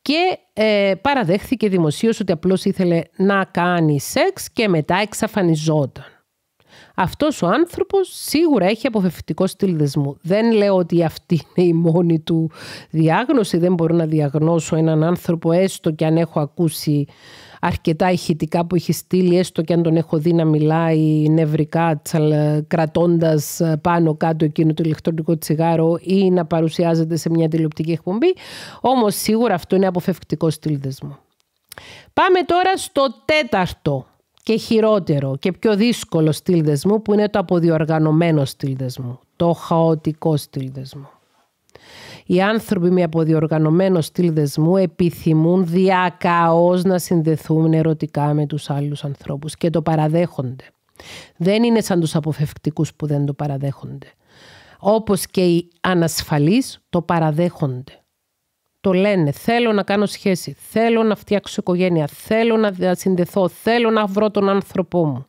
και ε, παραδέχθηκε δημοσίως ότι απλώς ήθελε να κάνει σεξ και μετά εξαφανιζόταν. Αυτός ο άνθρωπος σίγουρα έχει αποφευκτικό στυλ δεσμού. Δεν λέω ότι αυτή είναι η μόνη του διάγνωση. Δεν μπορώ να διαγνώσω έναν άνθρωπο έστω και αν έχω ακούσει αρκετά ηχητικά που έχει στείλει, έστω και αν τον έχω δει να μιλάει νευρικά, κρατώντας ε, πάνω κάτω εκείνο το ηλεκτρονικό τσιγάρο ή να παρουσιάζεται σε μια τηλεοπτική εκπομπή. Όμως σίγουρα αυτό είναι αποφευκτικό στυλ δεσμό. Πάμε τώρα στο τέταρτο και χειρότερο και πιο δύσκολο στυλ που είναι το αποδιοργανωμένο στυλ το χαοτικό στυλ οι άνθρωποι με αποδιοργανωμένο στυλ δεσμού επιθυμούν διακαώς να συνδεθούν ερωτικά με τους άλλους ανθρώπους και το παραδέχονται. Δεν είναι σαν τους αποφευκτικούς που δεν το παραδέχονται. Όπως και οι ανασφαλείς το παραδέχονται. Το λένε, θέλω να κάνω σχέση, θέλω να φτιάξω οικογένεια, θέλω να συνδεθώ, θέλω να βρω τον άνθρωπό μου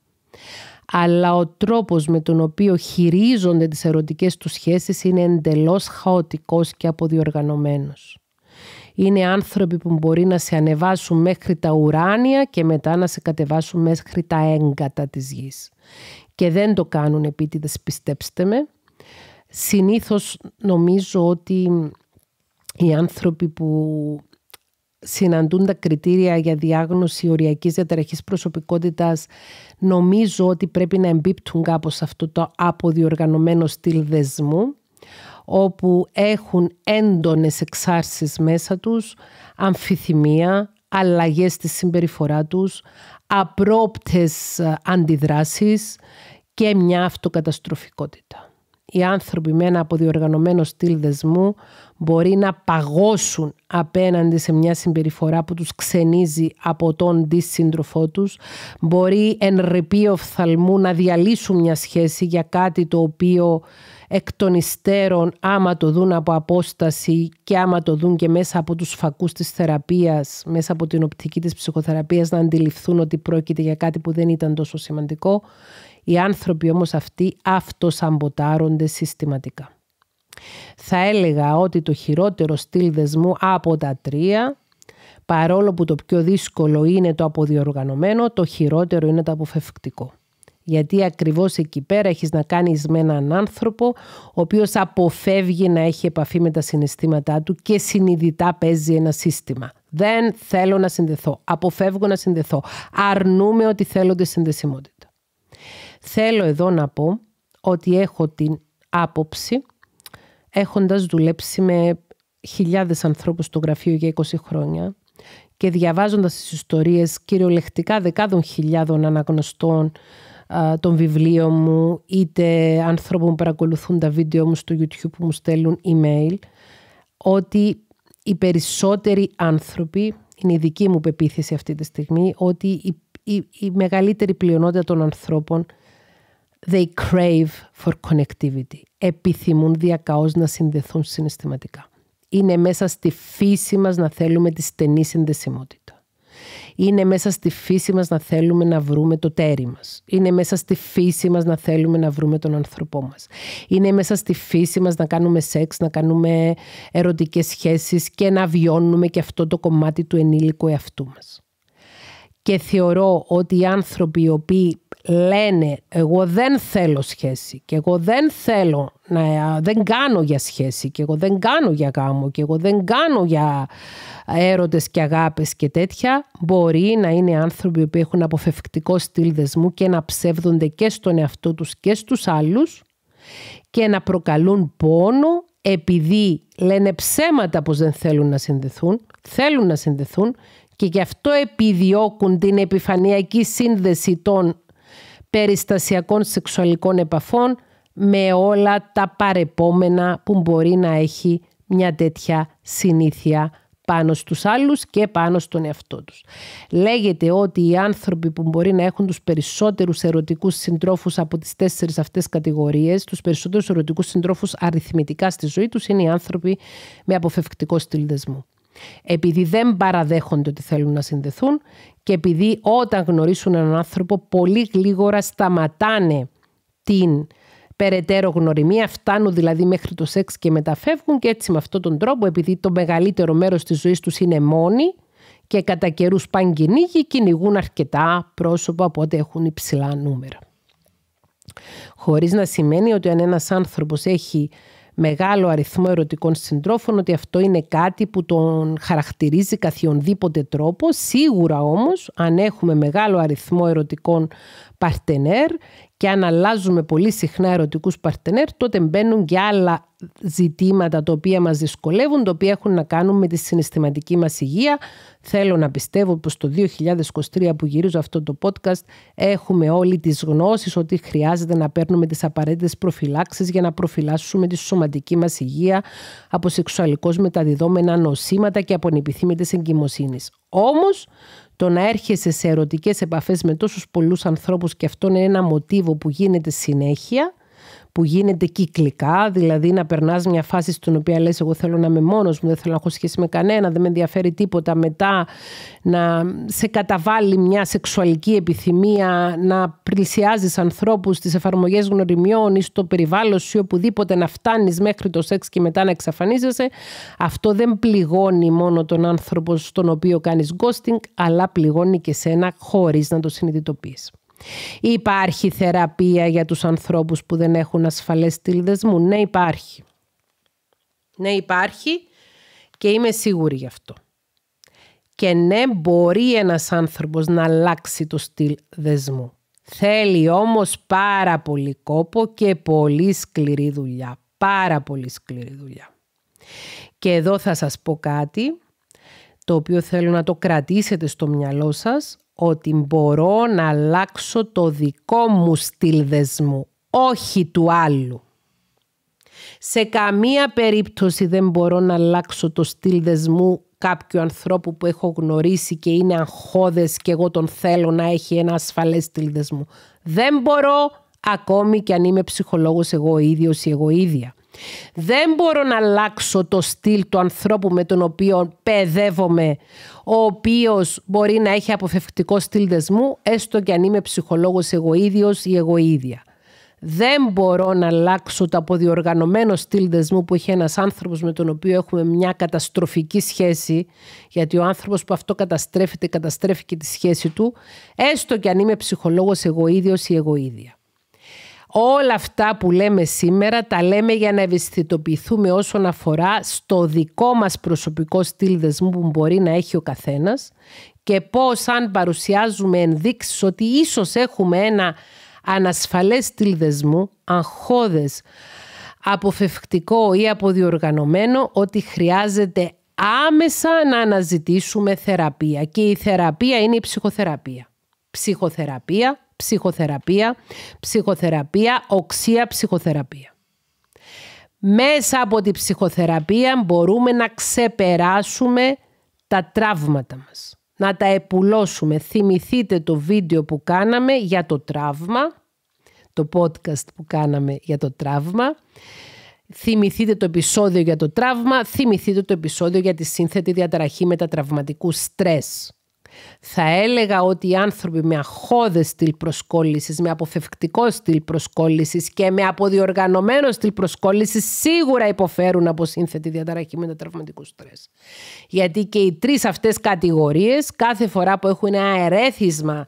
αλλά ο τρόπος με τον οποίο χειρίζονται τις ερωτικές τους σχέσεις είναι εντελώς χαοτικός και αποδιοργανωμένος. Είναι άνθρωποι που μπορεί να σε ανεβάσουν μέχρι τα ουράνια και μετά να σε κατεβάσουν μέχρι τα έγκατα της γης. Και δεν το κάνουν επίτηδες, πιστέψτε με. Συνήθως νομίζω ότι οι άνθρωποι που συναντούν τα κριτήρια για διάγνωση οριακής διαταραχής προσωπικότητας νομίζω ότι πρέπει να εμπίπτουν κάπως σε αυτό το αποδιοργανωμένο στυλ δεσμού όπου έχουν έντονες εξάρσεις μέσα τους, αμφιθυμία, αλλαγές στη συμπεριφορά τους, απρόπτες αντιδράσεις και μια αυτοκαταστροφικότητα οι άνθρωποι με ένα αποδιοργανωμένο στυλ δεσμού μπορεί να παγώσουν απέναντι σε μια συμπεριφορά που τους ξενίζει από τον σύντροφό τους, μπορεί εν ρεπείο οφθαλμού να διαλύσουν μια σχέση για κάτι το οποίο εκ των υστέρων άμα το δουν από απόσταση και άμα το δουν και μέσα από τους φακούς της θεραπείας, μέσα από την οπτική της ψυχοθεραπείας να αντιληφθούν ότι πρόκειται για κάτι που δεν ήταν τόσο σημαντικό οι άνθρωποι όμως αυτοί αυτοσαμποτάρονται συστηματικά. Θα έλεγα ότι το χειρότερο στυλ δεσμού από τα τρία, παρόλο που το πιο δύσκολο είναι το αποδιοργανωμένο, το χειρότερο είναι το αποφευκτικό. Γιατί ακριβώς εκεί πέρα έχεις να κάνεις με έναν άνθρωπο ο οποίος αποφεύγει να έχει επαφή με τα συναισθήματά του και συνειδητά παίζει ένα σύστημα. Δεν θέλω να συνδεθώ. Αποφεύγω να συνδεθώ. Αρνούμε ότι θέλω τη συνδεσιμότητα. Θέλω εδώ να πω ότι έχω την άποψη, έχοντας δουλέψει με χιλιάδες ανθρώπους στο γραφείο για 20 χρόνια και διαβάζοντας τις ιστορίες κυριολεκτικά δεκάδων χιλιάδων αναγνωστών των βιβλίων μου, είτε ανθρώπων που παρακολουθούν τα βίντεο μου στο YouTube που μου στέλνουν email, ότι οι περισσότεροι άνθρωποι, είναι η δική μου πεποίθηση αυτή τη στιγμή, ότι η, η μεγαλύτερη πλειονότητα των ανθρώπων They crave for connectivity. Επιθυμούν διακαώς να συνδεθούν συναισθηματικά. Είναι μέσα στη φύση μας να θέλουμε τη στενή συνδεσιμότητα. Είναι μέσα στη φύση μας να θέλουμε να βρούμε το τέρι μας. Είναι μέσα στη φύση μας να θέλουμε να βρούμε τον άνθρωπό μας. Είναι μέσα στη φύση μας να κάνουμε σεξ, να κάνουμε ερωτικές σχέσεις και να βιώνουμε και αυτό το κομμάτι του ενήλικου εαυτού μας και θεωρώ ότι οι άνθρωποι οι οποίοι λένε εγώ δεν θέλω σχέση και εγώ δεν θέλω να δεν κάνω για σχέση και εγώ δεν κάνω για γάμο και εγώ δεν κάνω για έρωτες και αγάπες και τέτοια μπορεί να είναι άνθρωποι που έχουν αποφευκτικό στυλ δεσμού και να ψεύδονται και στον εαυτό τους και στους άλλους και να προκαλούν πόνο επειδή λένε ψέματα πως δεν θέλουν να συνδεθούν, θέλουν να συνδεθούν και γι' αυτό επιδιώκουν την επιφανειακή σύνδεση των περιστασιακών σεξουαλικών επαφών με όλα τα παρεπόμενα που μπορεί να έχει μια τέτοια συνήθεια πάνω στους άλλους και πάνω στον εαυτό τους. Λέγεται ότι οι άνθρωποι που μπορεί να έχουν τους περισσότερους ερωτικούς συντρόφους από τις τέσσερις αυτές κατηγορίες, τους περισσότερους ερωτικούς συντρόφους αριθμητικά στη ζωή τους είναι οι άνθρωποι με αποφευκτικό στυλ επειδή δεν παραδέχονται ότι θέλουν να συνδεθούν και επειδή όταν γνωρίσουν έναν άνθρωπο πολύ γλίγορα σταματάνε την περαιτέρω γνωριμία, φτάνουν δηλαδή μέχρι το σεξ και μεταφεύγουν και έτσι με αυτόν τον τρόπο επειδή το μεγαλύτερο μέρος της ζωής τους είναι μόνοι και κατά καιρούς πάνε κυνηγούν αρκετά πρόσωπα ό,τι έχουν υψηλά νούμερα. Χωρίς να σημαίνει ότι αν ένας άνθρωπος έχει μεγάλο αριθμό ερωτικών συντρόφων, ότι αυτό είναι κάτι που τον χαρακτηρίζει καθιονδήποτε τρόπο. Σίγουρα όμως, αν έχουμε μεγάλο αριθμό ερωτικών παρτενέρ και αν αλλάζουμε πολύ συχνά ερωτικούς παρτενέρ, τότε μπαίνουν και άλλα ζητήματα τα οποία μας δυσκολεύουν, τα οποία έχουν να κάνουν με τη συναισθηματική μας υγεία. Θέλω να πιστεύω πως το 2023 που γυρίζω αυτό το podcast έχουμε όλοι τις γνώσεις ότι χρειάζεται να παίρνουμε τις απαραίτητες προφυλάξεις για να προφυλάσσουμε τη σωματική μας υγεία από σεξουαλικώς μεταδιδόμενα νοσήματα και από ανεπιθύμητες εγκυμοσύνη. Όμως, το να έρχεσαι σε ερωτικές επαφές με τόσους πολλούς ανθρώπους και αυτό είναι ένα μοτίβο που γίνεται συνέχεια που γίνεται κυκλικά, δηλαδή να περνάς μια φάση στην οποία λες εγώ θέλω να είμαι μόνος μου, δεν θέλω να έχω σχέση με κανένα, δεν με ενδιαφέρει τίποτα, μετά να σε καταβάλει μια σεξουαλική επιθυμία, να πλησιάζεις ανθρώπους στι εφαρμογέ γνωριμιών ή στο περιβάλλον σου ή οπουδήποτε να φτάνεις μέχρι το σεξ και μετά να εξαφανίζεσαι, αυτό δεν πληγώνει μόνο τον άνθρωπο στον οποίο κάνεις ghosting, αλλά πληγώνει και σένα χωρίς να το συνειδητοποιείς. Υπάρχει θεραπεία για τους ανθρώπους που δεν έχουν ασφαλές στυλ δεσμού. Ναι υπάρχει. Ναι υπάρχει και είμαι σίγουρη γι' αυτό. Και ναι μπορεί ένας άνθρωπος να αλλάξει το στυλ δεσμού. Θέλει όμως πάρα πολύ κόπο και πολύ σκληρή δουλειά. Πάρα πολύ σκληρή δουλειά. Και εδώ θα σας πω κάτι το οποίο θέλω να το κρατήσετε στο μυαλό σας ότι μπορώ να αλλάξω το δικό μου στυλ δεσμού, όχι του άλλου. Σε καμία περίπτωση δεν μπορώ να αλλάξω το στυλ δεσμού κάποιου ανθρώπου που έχω γνωρίσει και είναι αγχώδες και εγώ τον θέλω να έχει ένα ασφαλές στυλ δεσμού. Δεν μπορώ ακόμη και αν είμαι ψυχολόγος εγώ ίδιος ή εγώ ίδια. Δεν μπορώ να αλλάξω το στυλ του ανθρώπου με τον οποίο παιδεύομαι, ο οποίος μπορεί να έχει αποφευκτικό στυλ δεσμού, έστω και αν είμαι ψυχολόγος εγωίδιος ή εγωίδια. Δεν μπορώ να αλλάξω το αποδιοργανωμένο στυλ δεσμού που έχει ένας άνθρωπος με τον οποίο έχουμε μια καταστροφική σχέση, γιατί ο άνθρωπος που αυτό καταστρέφεται, καταστρέφει και τη σχέση του, έστω και αν είμαι ψυχολόγος εγωίδιος ή εγωίδια. Όλα αυτά που λέμε σήμερα τα λέμε για να ευαισθητοποιηθούμε όσον αφορά στο δικό μας προσωπικό στυλ δεσμού που μπορεί να έχει ο καθένας και πώς αν παρουσιάζουμε ενδείξεις ότι ίσως έχουμε ένα ανασφαλές στυλ δεσμού, αγχώδες, αποφευκτικό ή αποδιοργανωμένο, ότι χρειάζεται άμεσα να αναζητήσουμε θεραπεία. Και η θεραπεία είναι η ψυχοθεραπεία. Ψυχοθεραπεία ψυχοθεραπεία, ψυχοθεραπεία, οξία ψυχοθεραπεία. Μέσα από τη ψυχοθεραπεία μπορούμε να ξεπεράσουμε τα τραύματα μας. Να τα επουλώσουμε. Θυμηθείτε το βίντεο που κάναμε για το τραύμα, το podcast που κάναμε για το τραύμα. Θυμηθείτε το επεισόδιο για το τραύμα, θυμηθείτε το επεισόδιο για τη σύνθετη διαταραχή μετατραυματικού στρες. Θα έλεγα ότι οι άνθρωποι με αχώδε στυλ προσκόλλησης, με αποφευκτικό στυλ προσκόλλησης και με αποδιοργανωμένο στυλ προσκόλλησης σίγουρα υποφέρουν από σύνθετη διαταραχή μετατραυματικού στρες. Γιατί και οι τρεις αυτές κατηγορίες, κάθε φορά που έχουν ένα ερέθισμα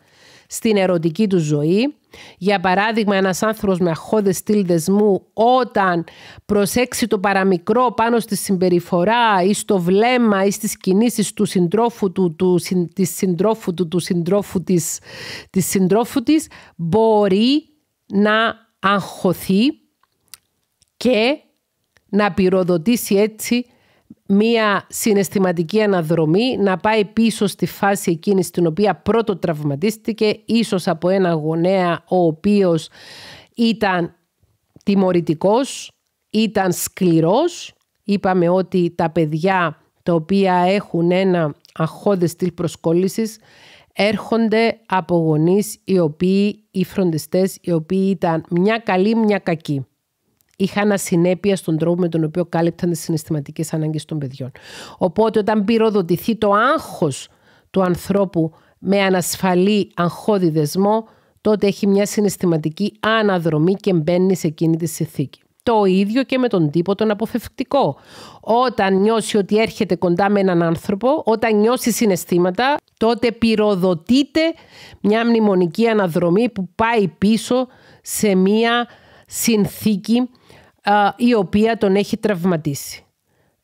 στην ερωτική του ζωή. Για παράδειγμα, ένας άνθρωπος με αχώδες στυλ δεσμού όταν προσέξει το παραμικρό πάνω στη συμπεριφορά ή στο βλέμμα ή στις κινήσεις του συντρόφου του, του συντρόφου του, του συντρόφου της, της συντρόφου της, μπορεί να αγχωθεί και να πυροδοτήσει έτσι μία συναισθηματική αναδρομή να πάει πίσω στη φάση εκείνη στην οποία πρώτο τραυματίστηκε ίσως από ένα γονέα ο οποίος ήταν τιμωρητικός, ήταν σκληρός. Είπαμε ότι τα παιδιά τα οποία έχουν ένα αχώδες στυλ προσκόλλησης έρχονται από γονείς οι οποίοι, οι φροντιστές, οι οποίοι ήταν μια συναισθηματικη αναδρομη να παει πισω στη φαση εκεινη στην οποια πρωτο τραυματιστηκε ισως απο ενα γονεα ο οποιος ηταν τιμωρητικος ηταν σκληρος ειπαμε οτι τα παιδια τα οποια εχουν ενα αχωδες στυλ προσκολλησης ερχονται απο γονεις οι οποιοι φροντιστες οι οποιοι ηταν μια κακή είχαν ασυνέπεια στον τρόπο με τον οποίο κάλυπταν τις συναισθηματικές ανάγκες των παιδιών. Οπότε, όταν πυροδοτηθεί το άγχος του ανθρώπου με ανασφαλή αγχώδη δεσμό, τότε έχει μια συναισθηματική αναδρομή και μπαίνει σε εκείνη τη συνθήκη. Το ίδιο και με τον τύπο τον αποφευκτικό. Όταν νιώσει ότι έρχεται κοντά με έναν άνθρωπο, όταν νιώσει συναισθήματα, τότε πυροδοτείται μια μνημονική αναδρομή που πάει πίσω σε μια συνθήκη η οποία τον έχει τραυματίσει.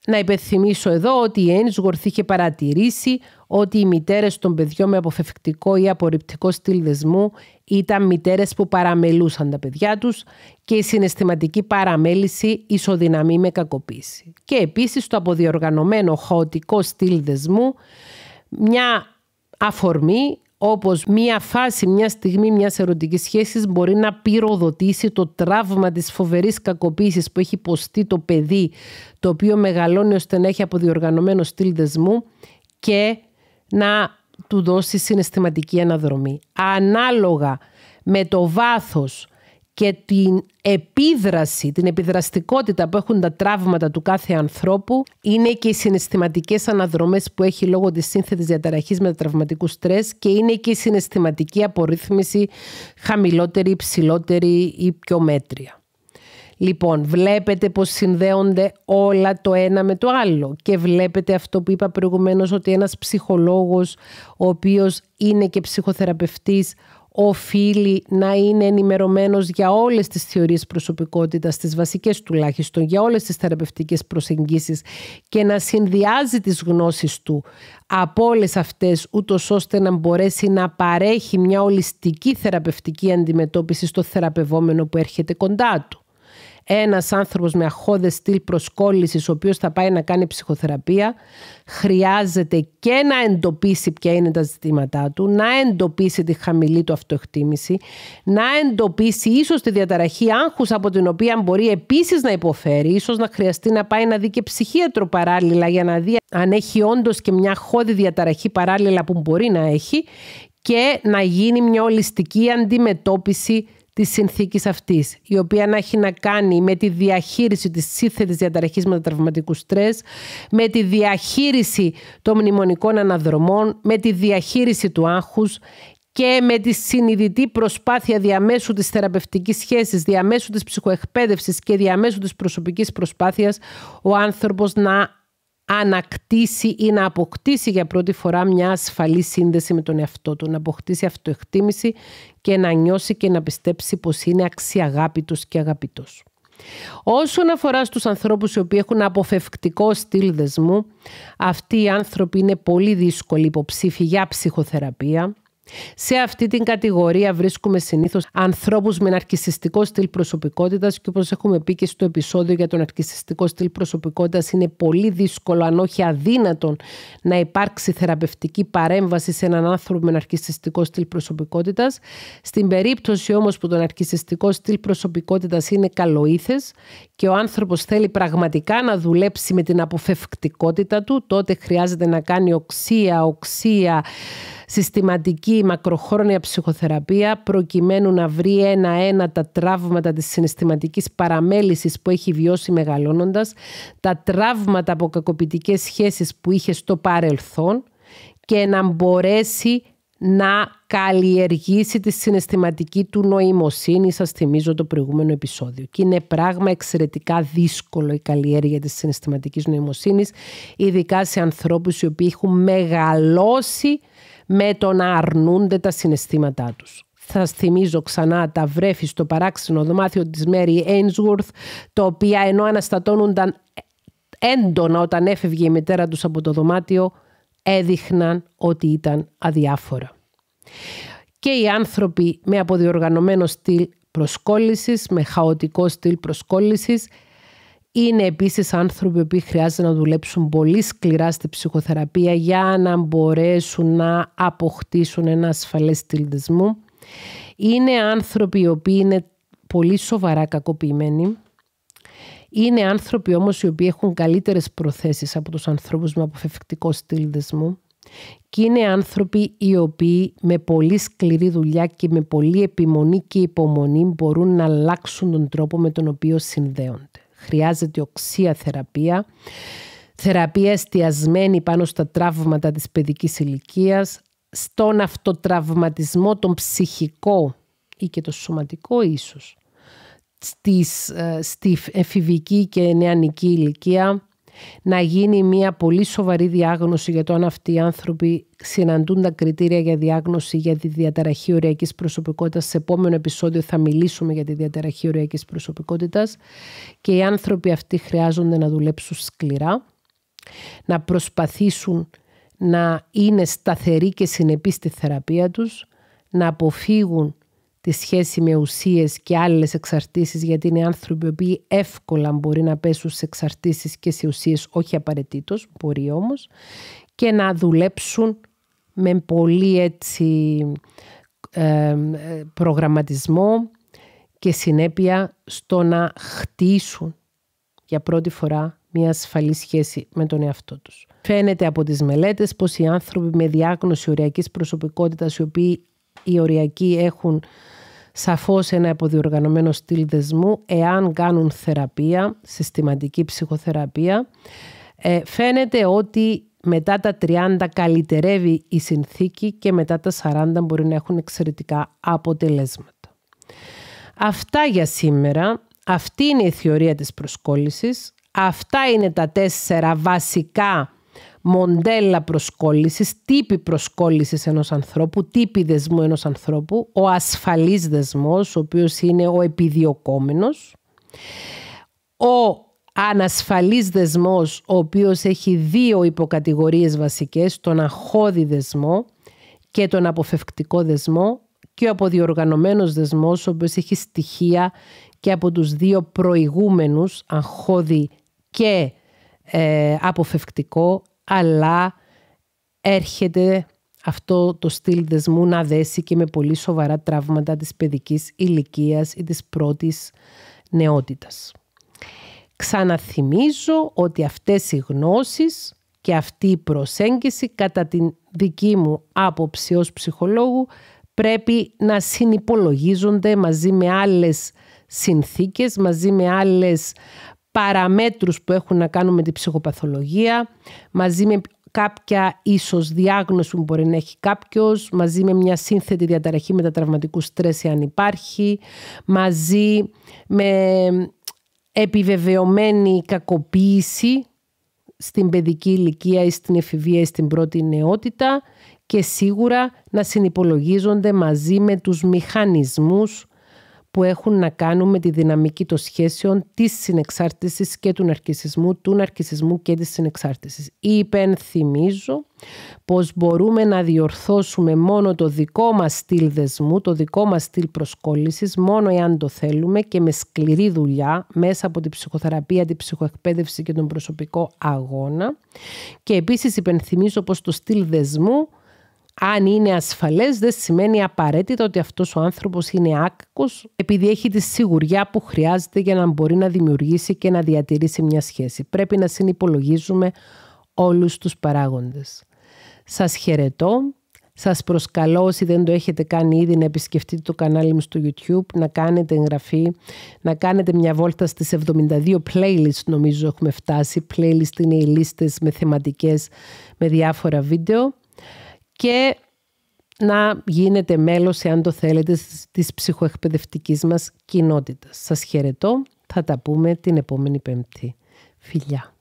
Να υπενθυμίσω εδώ ότι η Ένσγορθ είχε παρατηρήσει ότι οι μητέρες των παιδιών με αποφευκτικό ή απορριπτικό στυλ δεσμού ήταν μητέρες που παραμελούσαν τα παιδιά τους και η συναισθηματική παραμέληση ισοδυναμεί με κακοποίηση. Και επίσης το αποδιοργανωμένο χαοτικό στυλ δεσμού, μια αφορμή όπως μία φάση, μια στιγμή μιας ερωτικής σχέσης μπορεί να πυροδοτήσει το τραύμα της φοβερής κακοποίησης που έχει υποστεί το παιδί το οποίο μεγαλώνει ώστε να έχει αποδιοργανωμένο στυλ δεσμού και να του δώσει συναισθηματική αναδρομή. Ανάλογα με το βάθος και την επίδραση, την επιδραστικότητα που έχουν τα τραύματα του κάθε ανθρώπου είναι και οι συναισθηματικές αναδρομές που έχει λόγω της σύνθετης διαταραχής τραυματικού στρες και είναι και η συναισθηματική απορρίθμιση χαμηλότερη, υψηλότερη ή πιο μέτρια. Λοιπόν, βλέπετε πως συνδέονται όλα το ένα με το άλλο και βλέπετε αυτό που είπα προηγουμένως ότι ένας ψυχολόγος ο οποίος είναι και ψυχοθεραπευτής οφείλει να είναι ενημερωμένος για όλες τις θεωρίες προσωπικότητας, τις βασικές τουλάχιστον, για όλες τις θεραπευτικές προσεγγίσεις και να συνδυάζει τις γνώσεις του από όλες αυτές, ούτως ώστε να μπορέσει να παρέχει μια ολιστική θεραπευτική αντιμετώπιση στο θεραπευόμενο που έρχεται κοντά του ένας άνθρωπος με αχώδες στυλ προσκόλλησης, ο οποίος θα πάει να κάνει ψυχοθεραπεία, χρειάζεται και να εντοπίσει ποια είναι τα ζητήματά του, να εντοπίσει τη χαμηλή του αυτοεκτίμηση, να εντοπίσει ίσως τη διαταραχή άγχους από την οποία μπορεί επίσης να υποφέρει, ίσως να χρειαστεί να πάει να δει και ψυχίατρο παράλληλα για να δει αν έχει όντως και μια χώδη διαταραχή παράλληλα που μπορεί να έχει και να γίνει μια ολιστική αντιμετώπιση της συνθήκης αυτής, η οποία να έχει να κάνει με τη διαχείριση της σύνθετης διαταραχής μετατραυματικού στρες, με τη διαχείριση των μνημονικών αναδρομών, με τη διαχείριση του άγχους και με τη συνειδητή προσπάθεια διαμέσου της θεραπευτικής σχέσης, διαμέσου της ψυχοεκπαίδευσης και διαμέσου της προσωπικής προσπάθειας ο άνθρωπος να ανακτήσει ή να αποκτήσει για πρώτη φορά μια ασφαλή σύνδεση με τον εαυτό του, να αποκτήσει αυτοεκτίμηση και να νιώσει και να πιστέψει πως είναι αξιαγάπητος και αγαπητός. Όσον αφορά στους ανθρώπους οι οποίοι έχουν αποφευκτικό στυλ δεσμού, αυτοί οι άνθρωποι είναι πολύ δύσκολοι υποψήφοι για ψυχοθεραπεία, σε αυτή την κατηγορία βρίσκουμε συνήθως ανθρώπους με ναρκιστικό στυλ προσωπικότητας και όπως έχουμε πει και στο επεισόδιο για τον ναρκιστικό στυλ προσωπικότητας, είναι πολύ δύσκολο αν όχι αδύνατον να υπάρξει θεραπευτική παρέμβαση σε έναν άνθρωπο με ναρκιστικό στυλ προσωπικότητας. Στην περίπτωση όμως που τον ναρκιστικό στυλ προσωπικότητας είναι καλοήθες και ο άνθρωπος θέλει πραγματικά να δουλέψει με την αποφευκτικότητα του, τότε χρειάζεται να κάνει οξία, οξία, συστηματική μακροχρόνια ψυχοθεραπεία προκειμένου να βρει ένα-ένα τα τραύματα της συναισθηματικής παραμέλησης που έχει βιώσει μεγαλώνοντας, τα τραύματα από κακοποιητικές σχέσεις που είχε στο παρελθόν και να μπορέσει να καλλιεργήσει τη συναισθηματική του νοημοσύνη. Σας θυμίζω το προηγούμενο επεισόδιο. Και είναι πράγμα εξαιρετικά δύσκολο η καλλιέργεια της συναισθηματικής νοημοσύνης, ειδικά σε ανθρώπους οι οποίοι έχουν μεγαλώσει με το να αρνούνται τα συναισθήματά τους. Θα θυμίζω ξανά τα βρέφη στο παράξενο δωμάτιο της Μέρι Ainsworth, τα οποία ενώ αναστατώνονταν έντονα όταν έφευγε η μητέρα τους από το δωμάτιο, έδειχναν ότι ήταν αδιάφορα. Και οι άνθρωποι με αποδιοργανωμένο στυλ προσκόλλησης, με χαοτικό στυλ προσκόλλησης, είναι επίσης άνθρωποι που χρειάζεται να δουλέψουν πολύ σκληρά στη ψυχοθεραπεία για να μπορέσουν να αποκτήσουν ένα ασφαλές στυλ Είναι άνθρωποι οι οποίοι είναι πολύ σοβαρά κακοποιημένοι είναι άνθρωποι όμως οι οποίοι έχουν καλύτερες προθέσεις από τους ανθρώπους με αποφευκτικό στυλ δεσμού και είναι άνθρωποι οι οποίοι με πολύ σκληρή δουλειά και με πολύ επιμονή και υπομονή μπορούν να αλλάξουν τον τρόπο με τον οποίο συνδέονται. Χρειάζεται οξία θεραπεία, θεραπεία εστιασμένη πάνω στα τραύματα της παιδικής ηλικίας, στον αυτοτραυματισμό, τον ψυχικό ή και το σωματικό ίσως στις, ε, στη εφηβική και νεανική ηλικία να γίνει μια πολύ σοβαρή διάγνωση για το αν αυτοί οι άνθρωποι συναντούν τα κριτήρια για διάγνωση για τη διαταραχή οριακής προσωπικότητας. Σε επόμενο επεισόδιο θα μιλήσουμε για τη διαταραχή οριακής προσωπικότητας και οι άνθρωποι αυτοί χρειάζονται να δουλέψουν σκληρά, να προσπαθήσουν να είναι σταθεροί και συνεπείς στη θεραπεία τους, να αποφύγουν τη σχέση με ουσίες και άλλες εξαρτήσεις γιατί είναι άνθρωποι οποίοι εύκολα μπορεί να πέσουν σε εξαρτήσεις και σε ουσίες όχι απαραίτητος, μπορεί όμως και να δουλέψουν με πολύ έτσι ε, προγραμματισμό και συνέπεια στο να χτίσουν για πρώτη φορά μια ασφαλή σχέση με τον εαυτό τους. Φαίνεται από τις μελέτες πως οι άνθρωποι με διάγνωση οριακής προσωπικότητας οι οποίοι οι οριακοί έχουν σαφώς ένα αποδιοργανωμένο στυλ δεσμού εάν κάνουν θεραπεία, συστηματική ψυχοθεραπεία. Ε, φαίνεται ότι μετά τα 30 καλυτερεύει η συνθήκη και μετά τα 40 μπορεί να έχουν εξαιρετικά αποτελέσματα. Αυτά για σήμερα. Αυτή είναι η θεωρία της προσκόλλησης. Αυτά είναι τα τέσσερα βασικά μοντέλα προσκόλλησης, τύπη προσκόλλησης ενός ανθρώπου, τύπη δεσμού ενός ανθρώπου, ο ασφαλής δεσμός, ο οποίος είναι ο επιδιωκόμενος, ο ανασφαλής δεσμός, ο οποίος έχει δύο υποκατηγορίες βασικές, τον αχώδη δεσμό και τον αποφευκτικό δεσμό και ο αποδιοργανωμένος δεσμός, ο οποίος έχει στοιχεία και από τους δύο προηγούμενους, αγχώδη και ε, αποφευκτικό, αλλά έρχεται αυτό το στυλ δεσμού να δέσει και με πολύ σοβαρά τραύματα της παιδικής ηλικίας ή της πρώτης νεότητας. Ξαναθυμίζω ότι αυτές οι γνώσεις και αυτή η προσέγγιση κατά την δική μου άποψη ως ψυχολόγου πρέπει να συνυπολογίζονται μαζί με άλλες συνθήκες, μαζί με άλλες παραμέτρους που έχουν να κάνουν με την ψυχοπαθολογία, μαζί με κάποια ίσως διάγνωση που μπορεί να έχει κάποιος, μαζί με μια σύνθετη διαταραχή μετατραυματικού στρες αν υπάρχει, μαζί με επιβεβαιωμένη κακοποίηση στην παιδική ηλικία ή στην εφηβεία ή στην πρώτη νεότητα και σίγουρα να συνυπολογίζονται μαζί με τους μηχανισμούς που έχουν να κάνουν με τη δυναμική των σχέσεων της συνεξάρτησης και του ναρκισισμού, του ναρκισισμού και της συνεξάρτησης. Υπενθυμίζω πως μπορούμε να διορθώσουμε μόνο το δικό μας στυλ δεσμού, το δικό μας στυλ προσκόλλησης, μόνο εάν το θέλουμε και με σκληρή δουλειά μέσα από την ψυχοθεραπεία, την ψυχοεκπαίδευση και τον προσωπικό αγώνα. Και επίσης υπενθυμίζω πως το στυλ δεσμού αν είναι ασφαλές δεν σημαίνει απαραίτητα ότι αυτός ο άνθρωπος είναι άκακος επειδή έχει τη σιγουριά που χρειάζεται για να μπορεί να δημιουργήσει και να διατηρήσει μια σχέση. Πρέπει να συνυπολογίζουμε όλους τους παράγοντες. Σας χαιρετώ. Σας προσκαλώ όσοι δεν το έχετε κάνει ήδη να επισκεφτείτε το κανάλι μου στο YouTube, να κάνετε εγγραφή, να κάνετε μια βόλτα στις 72 playlists νομίζω έχουμε φτάσει. Playlist είναι οι λίστες με θεματικές με διάφορα βίντεο και να γίνετε μέλος, εάν το θέλετε, της ψυχοεκπαιδευτικής μας κοινότητας. Σας χαιρετώ, θα τα πούμε την επόμενη Πέμπτη. Φιλιά!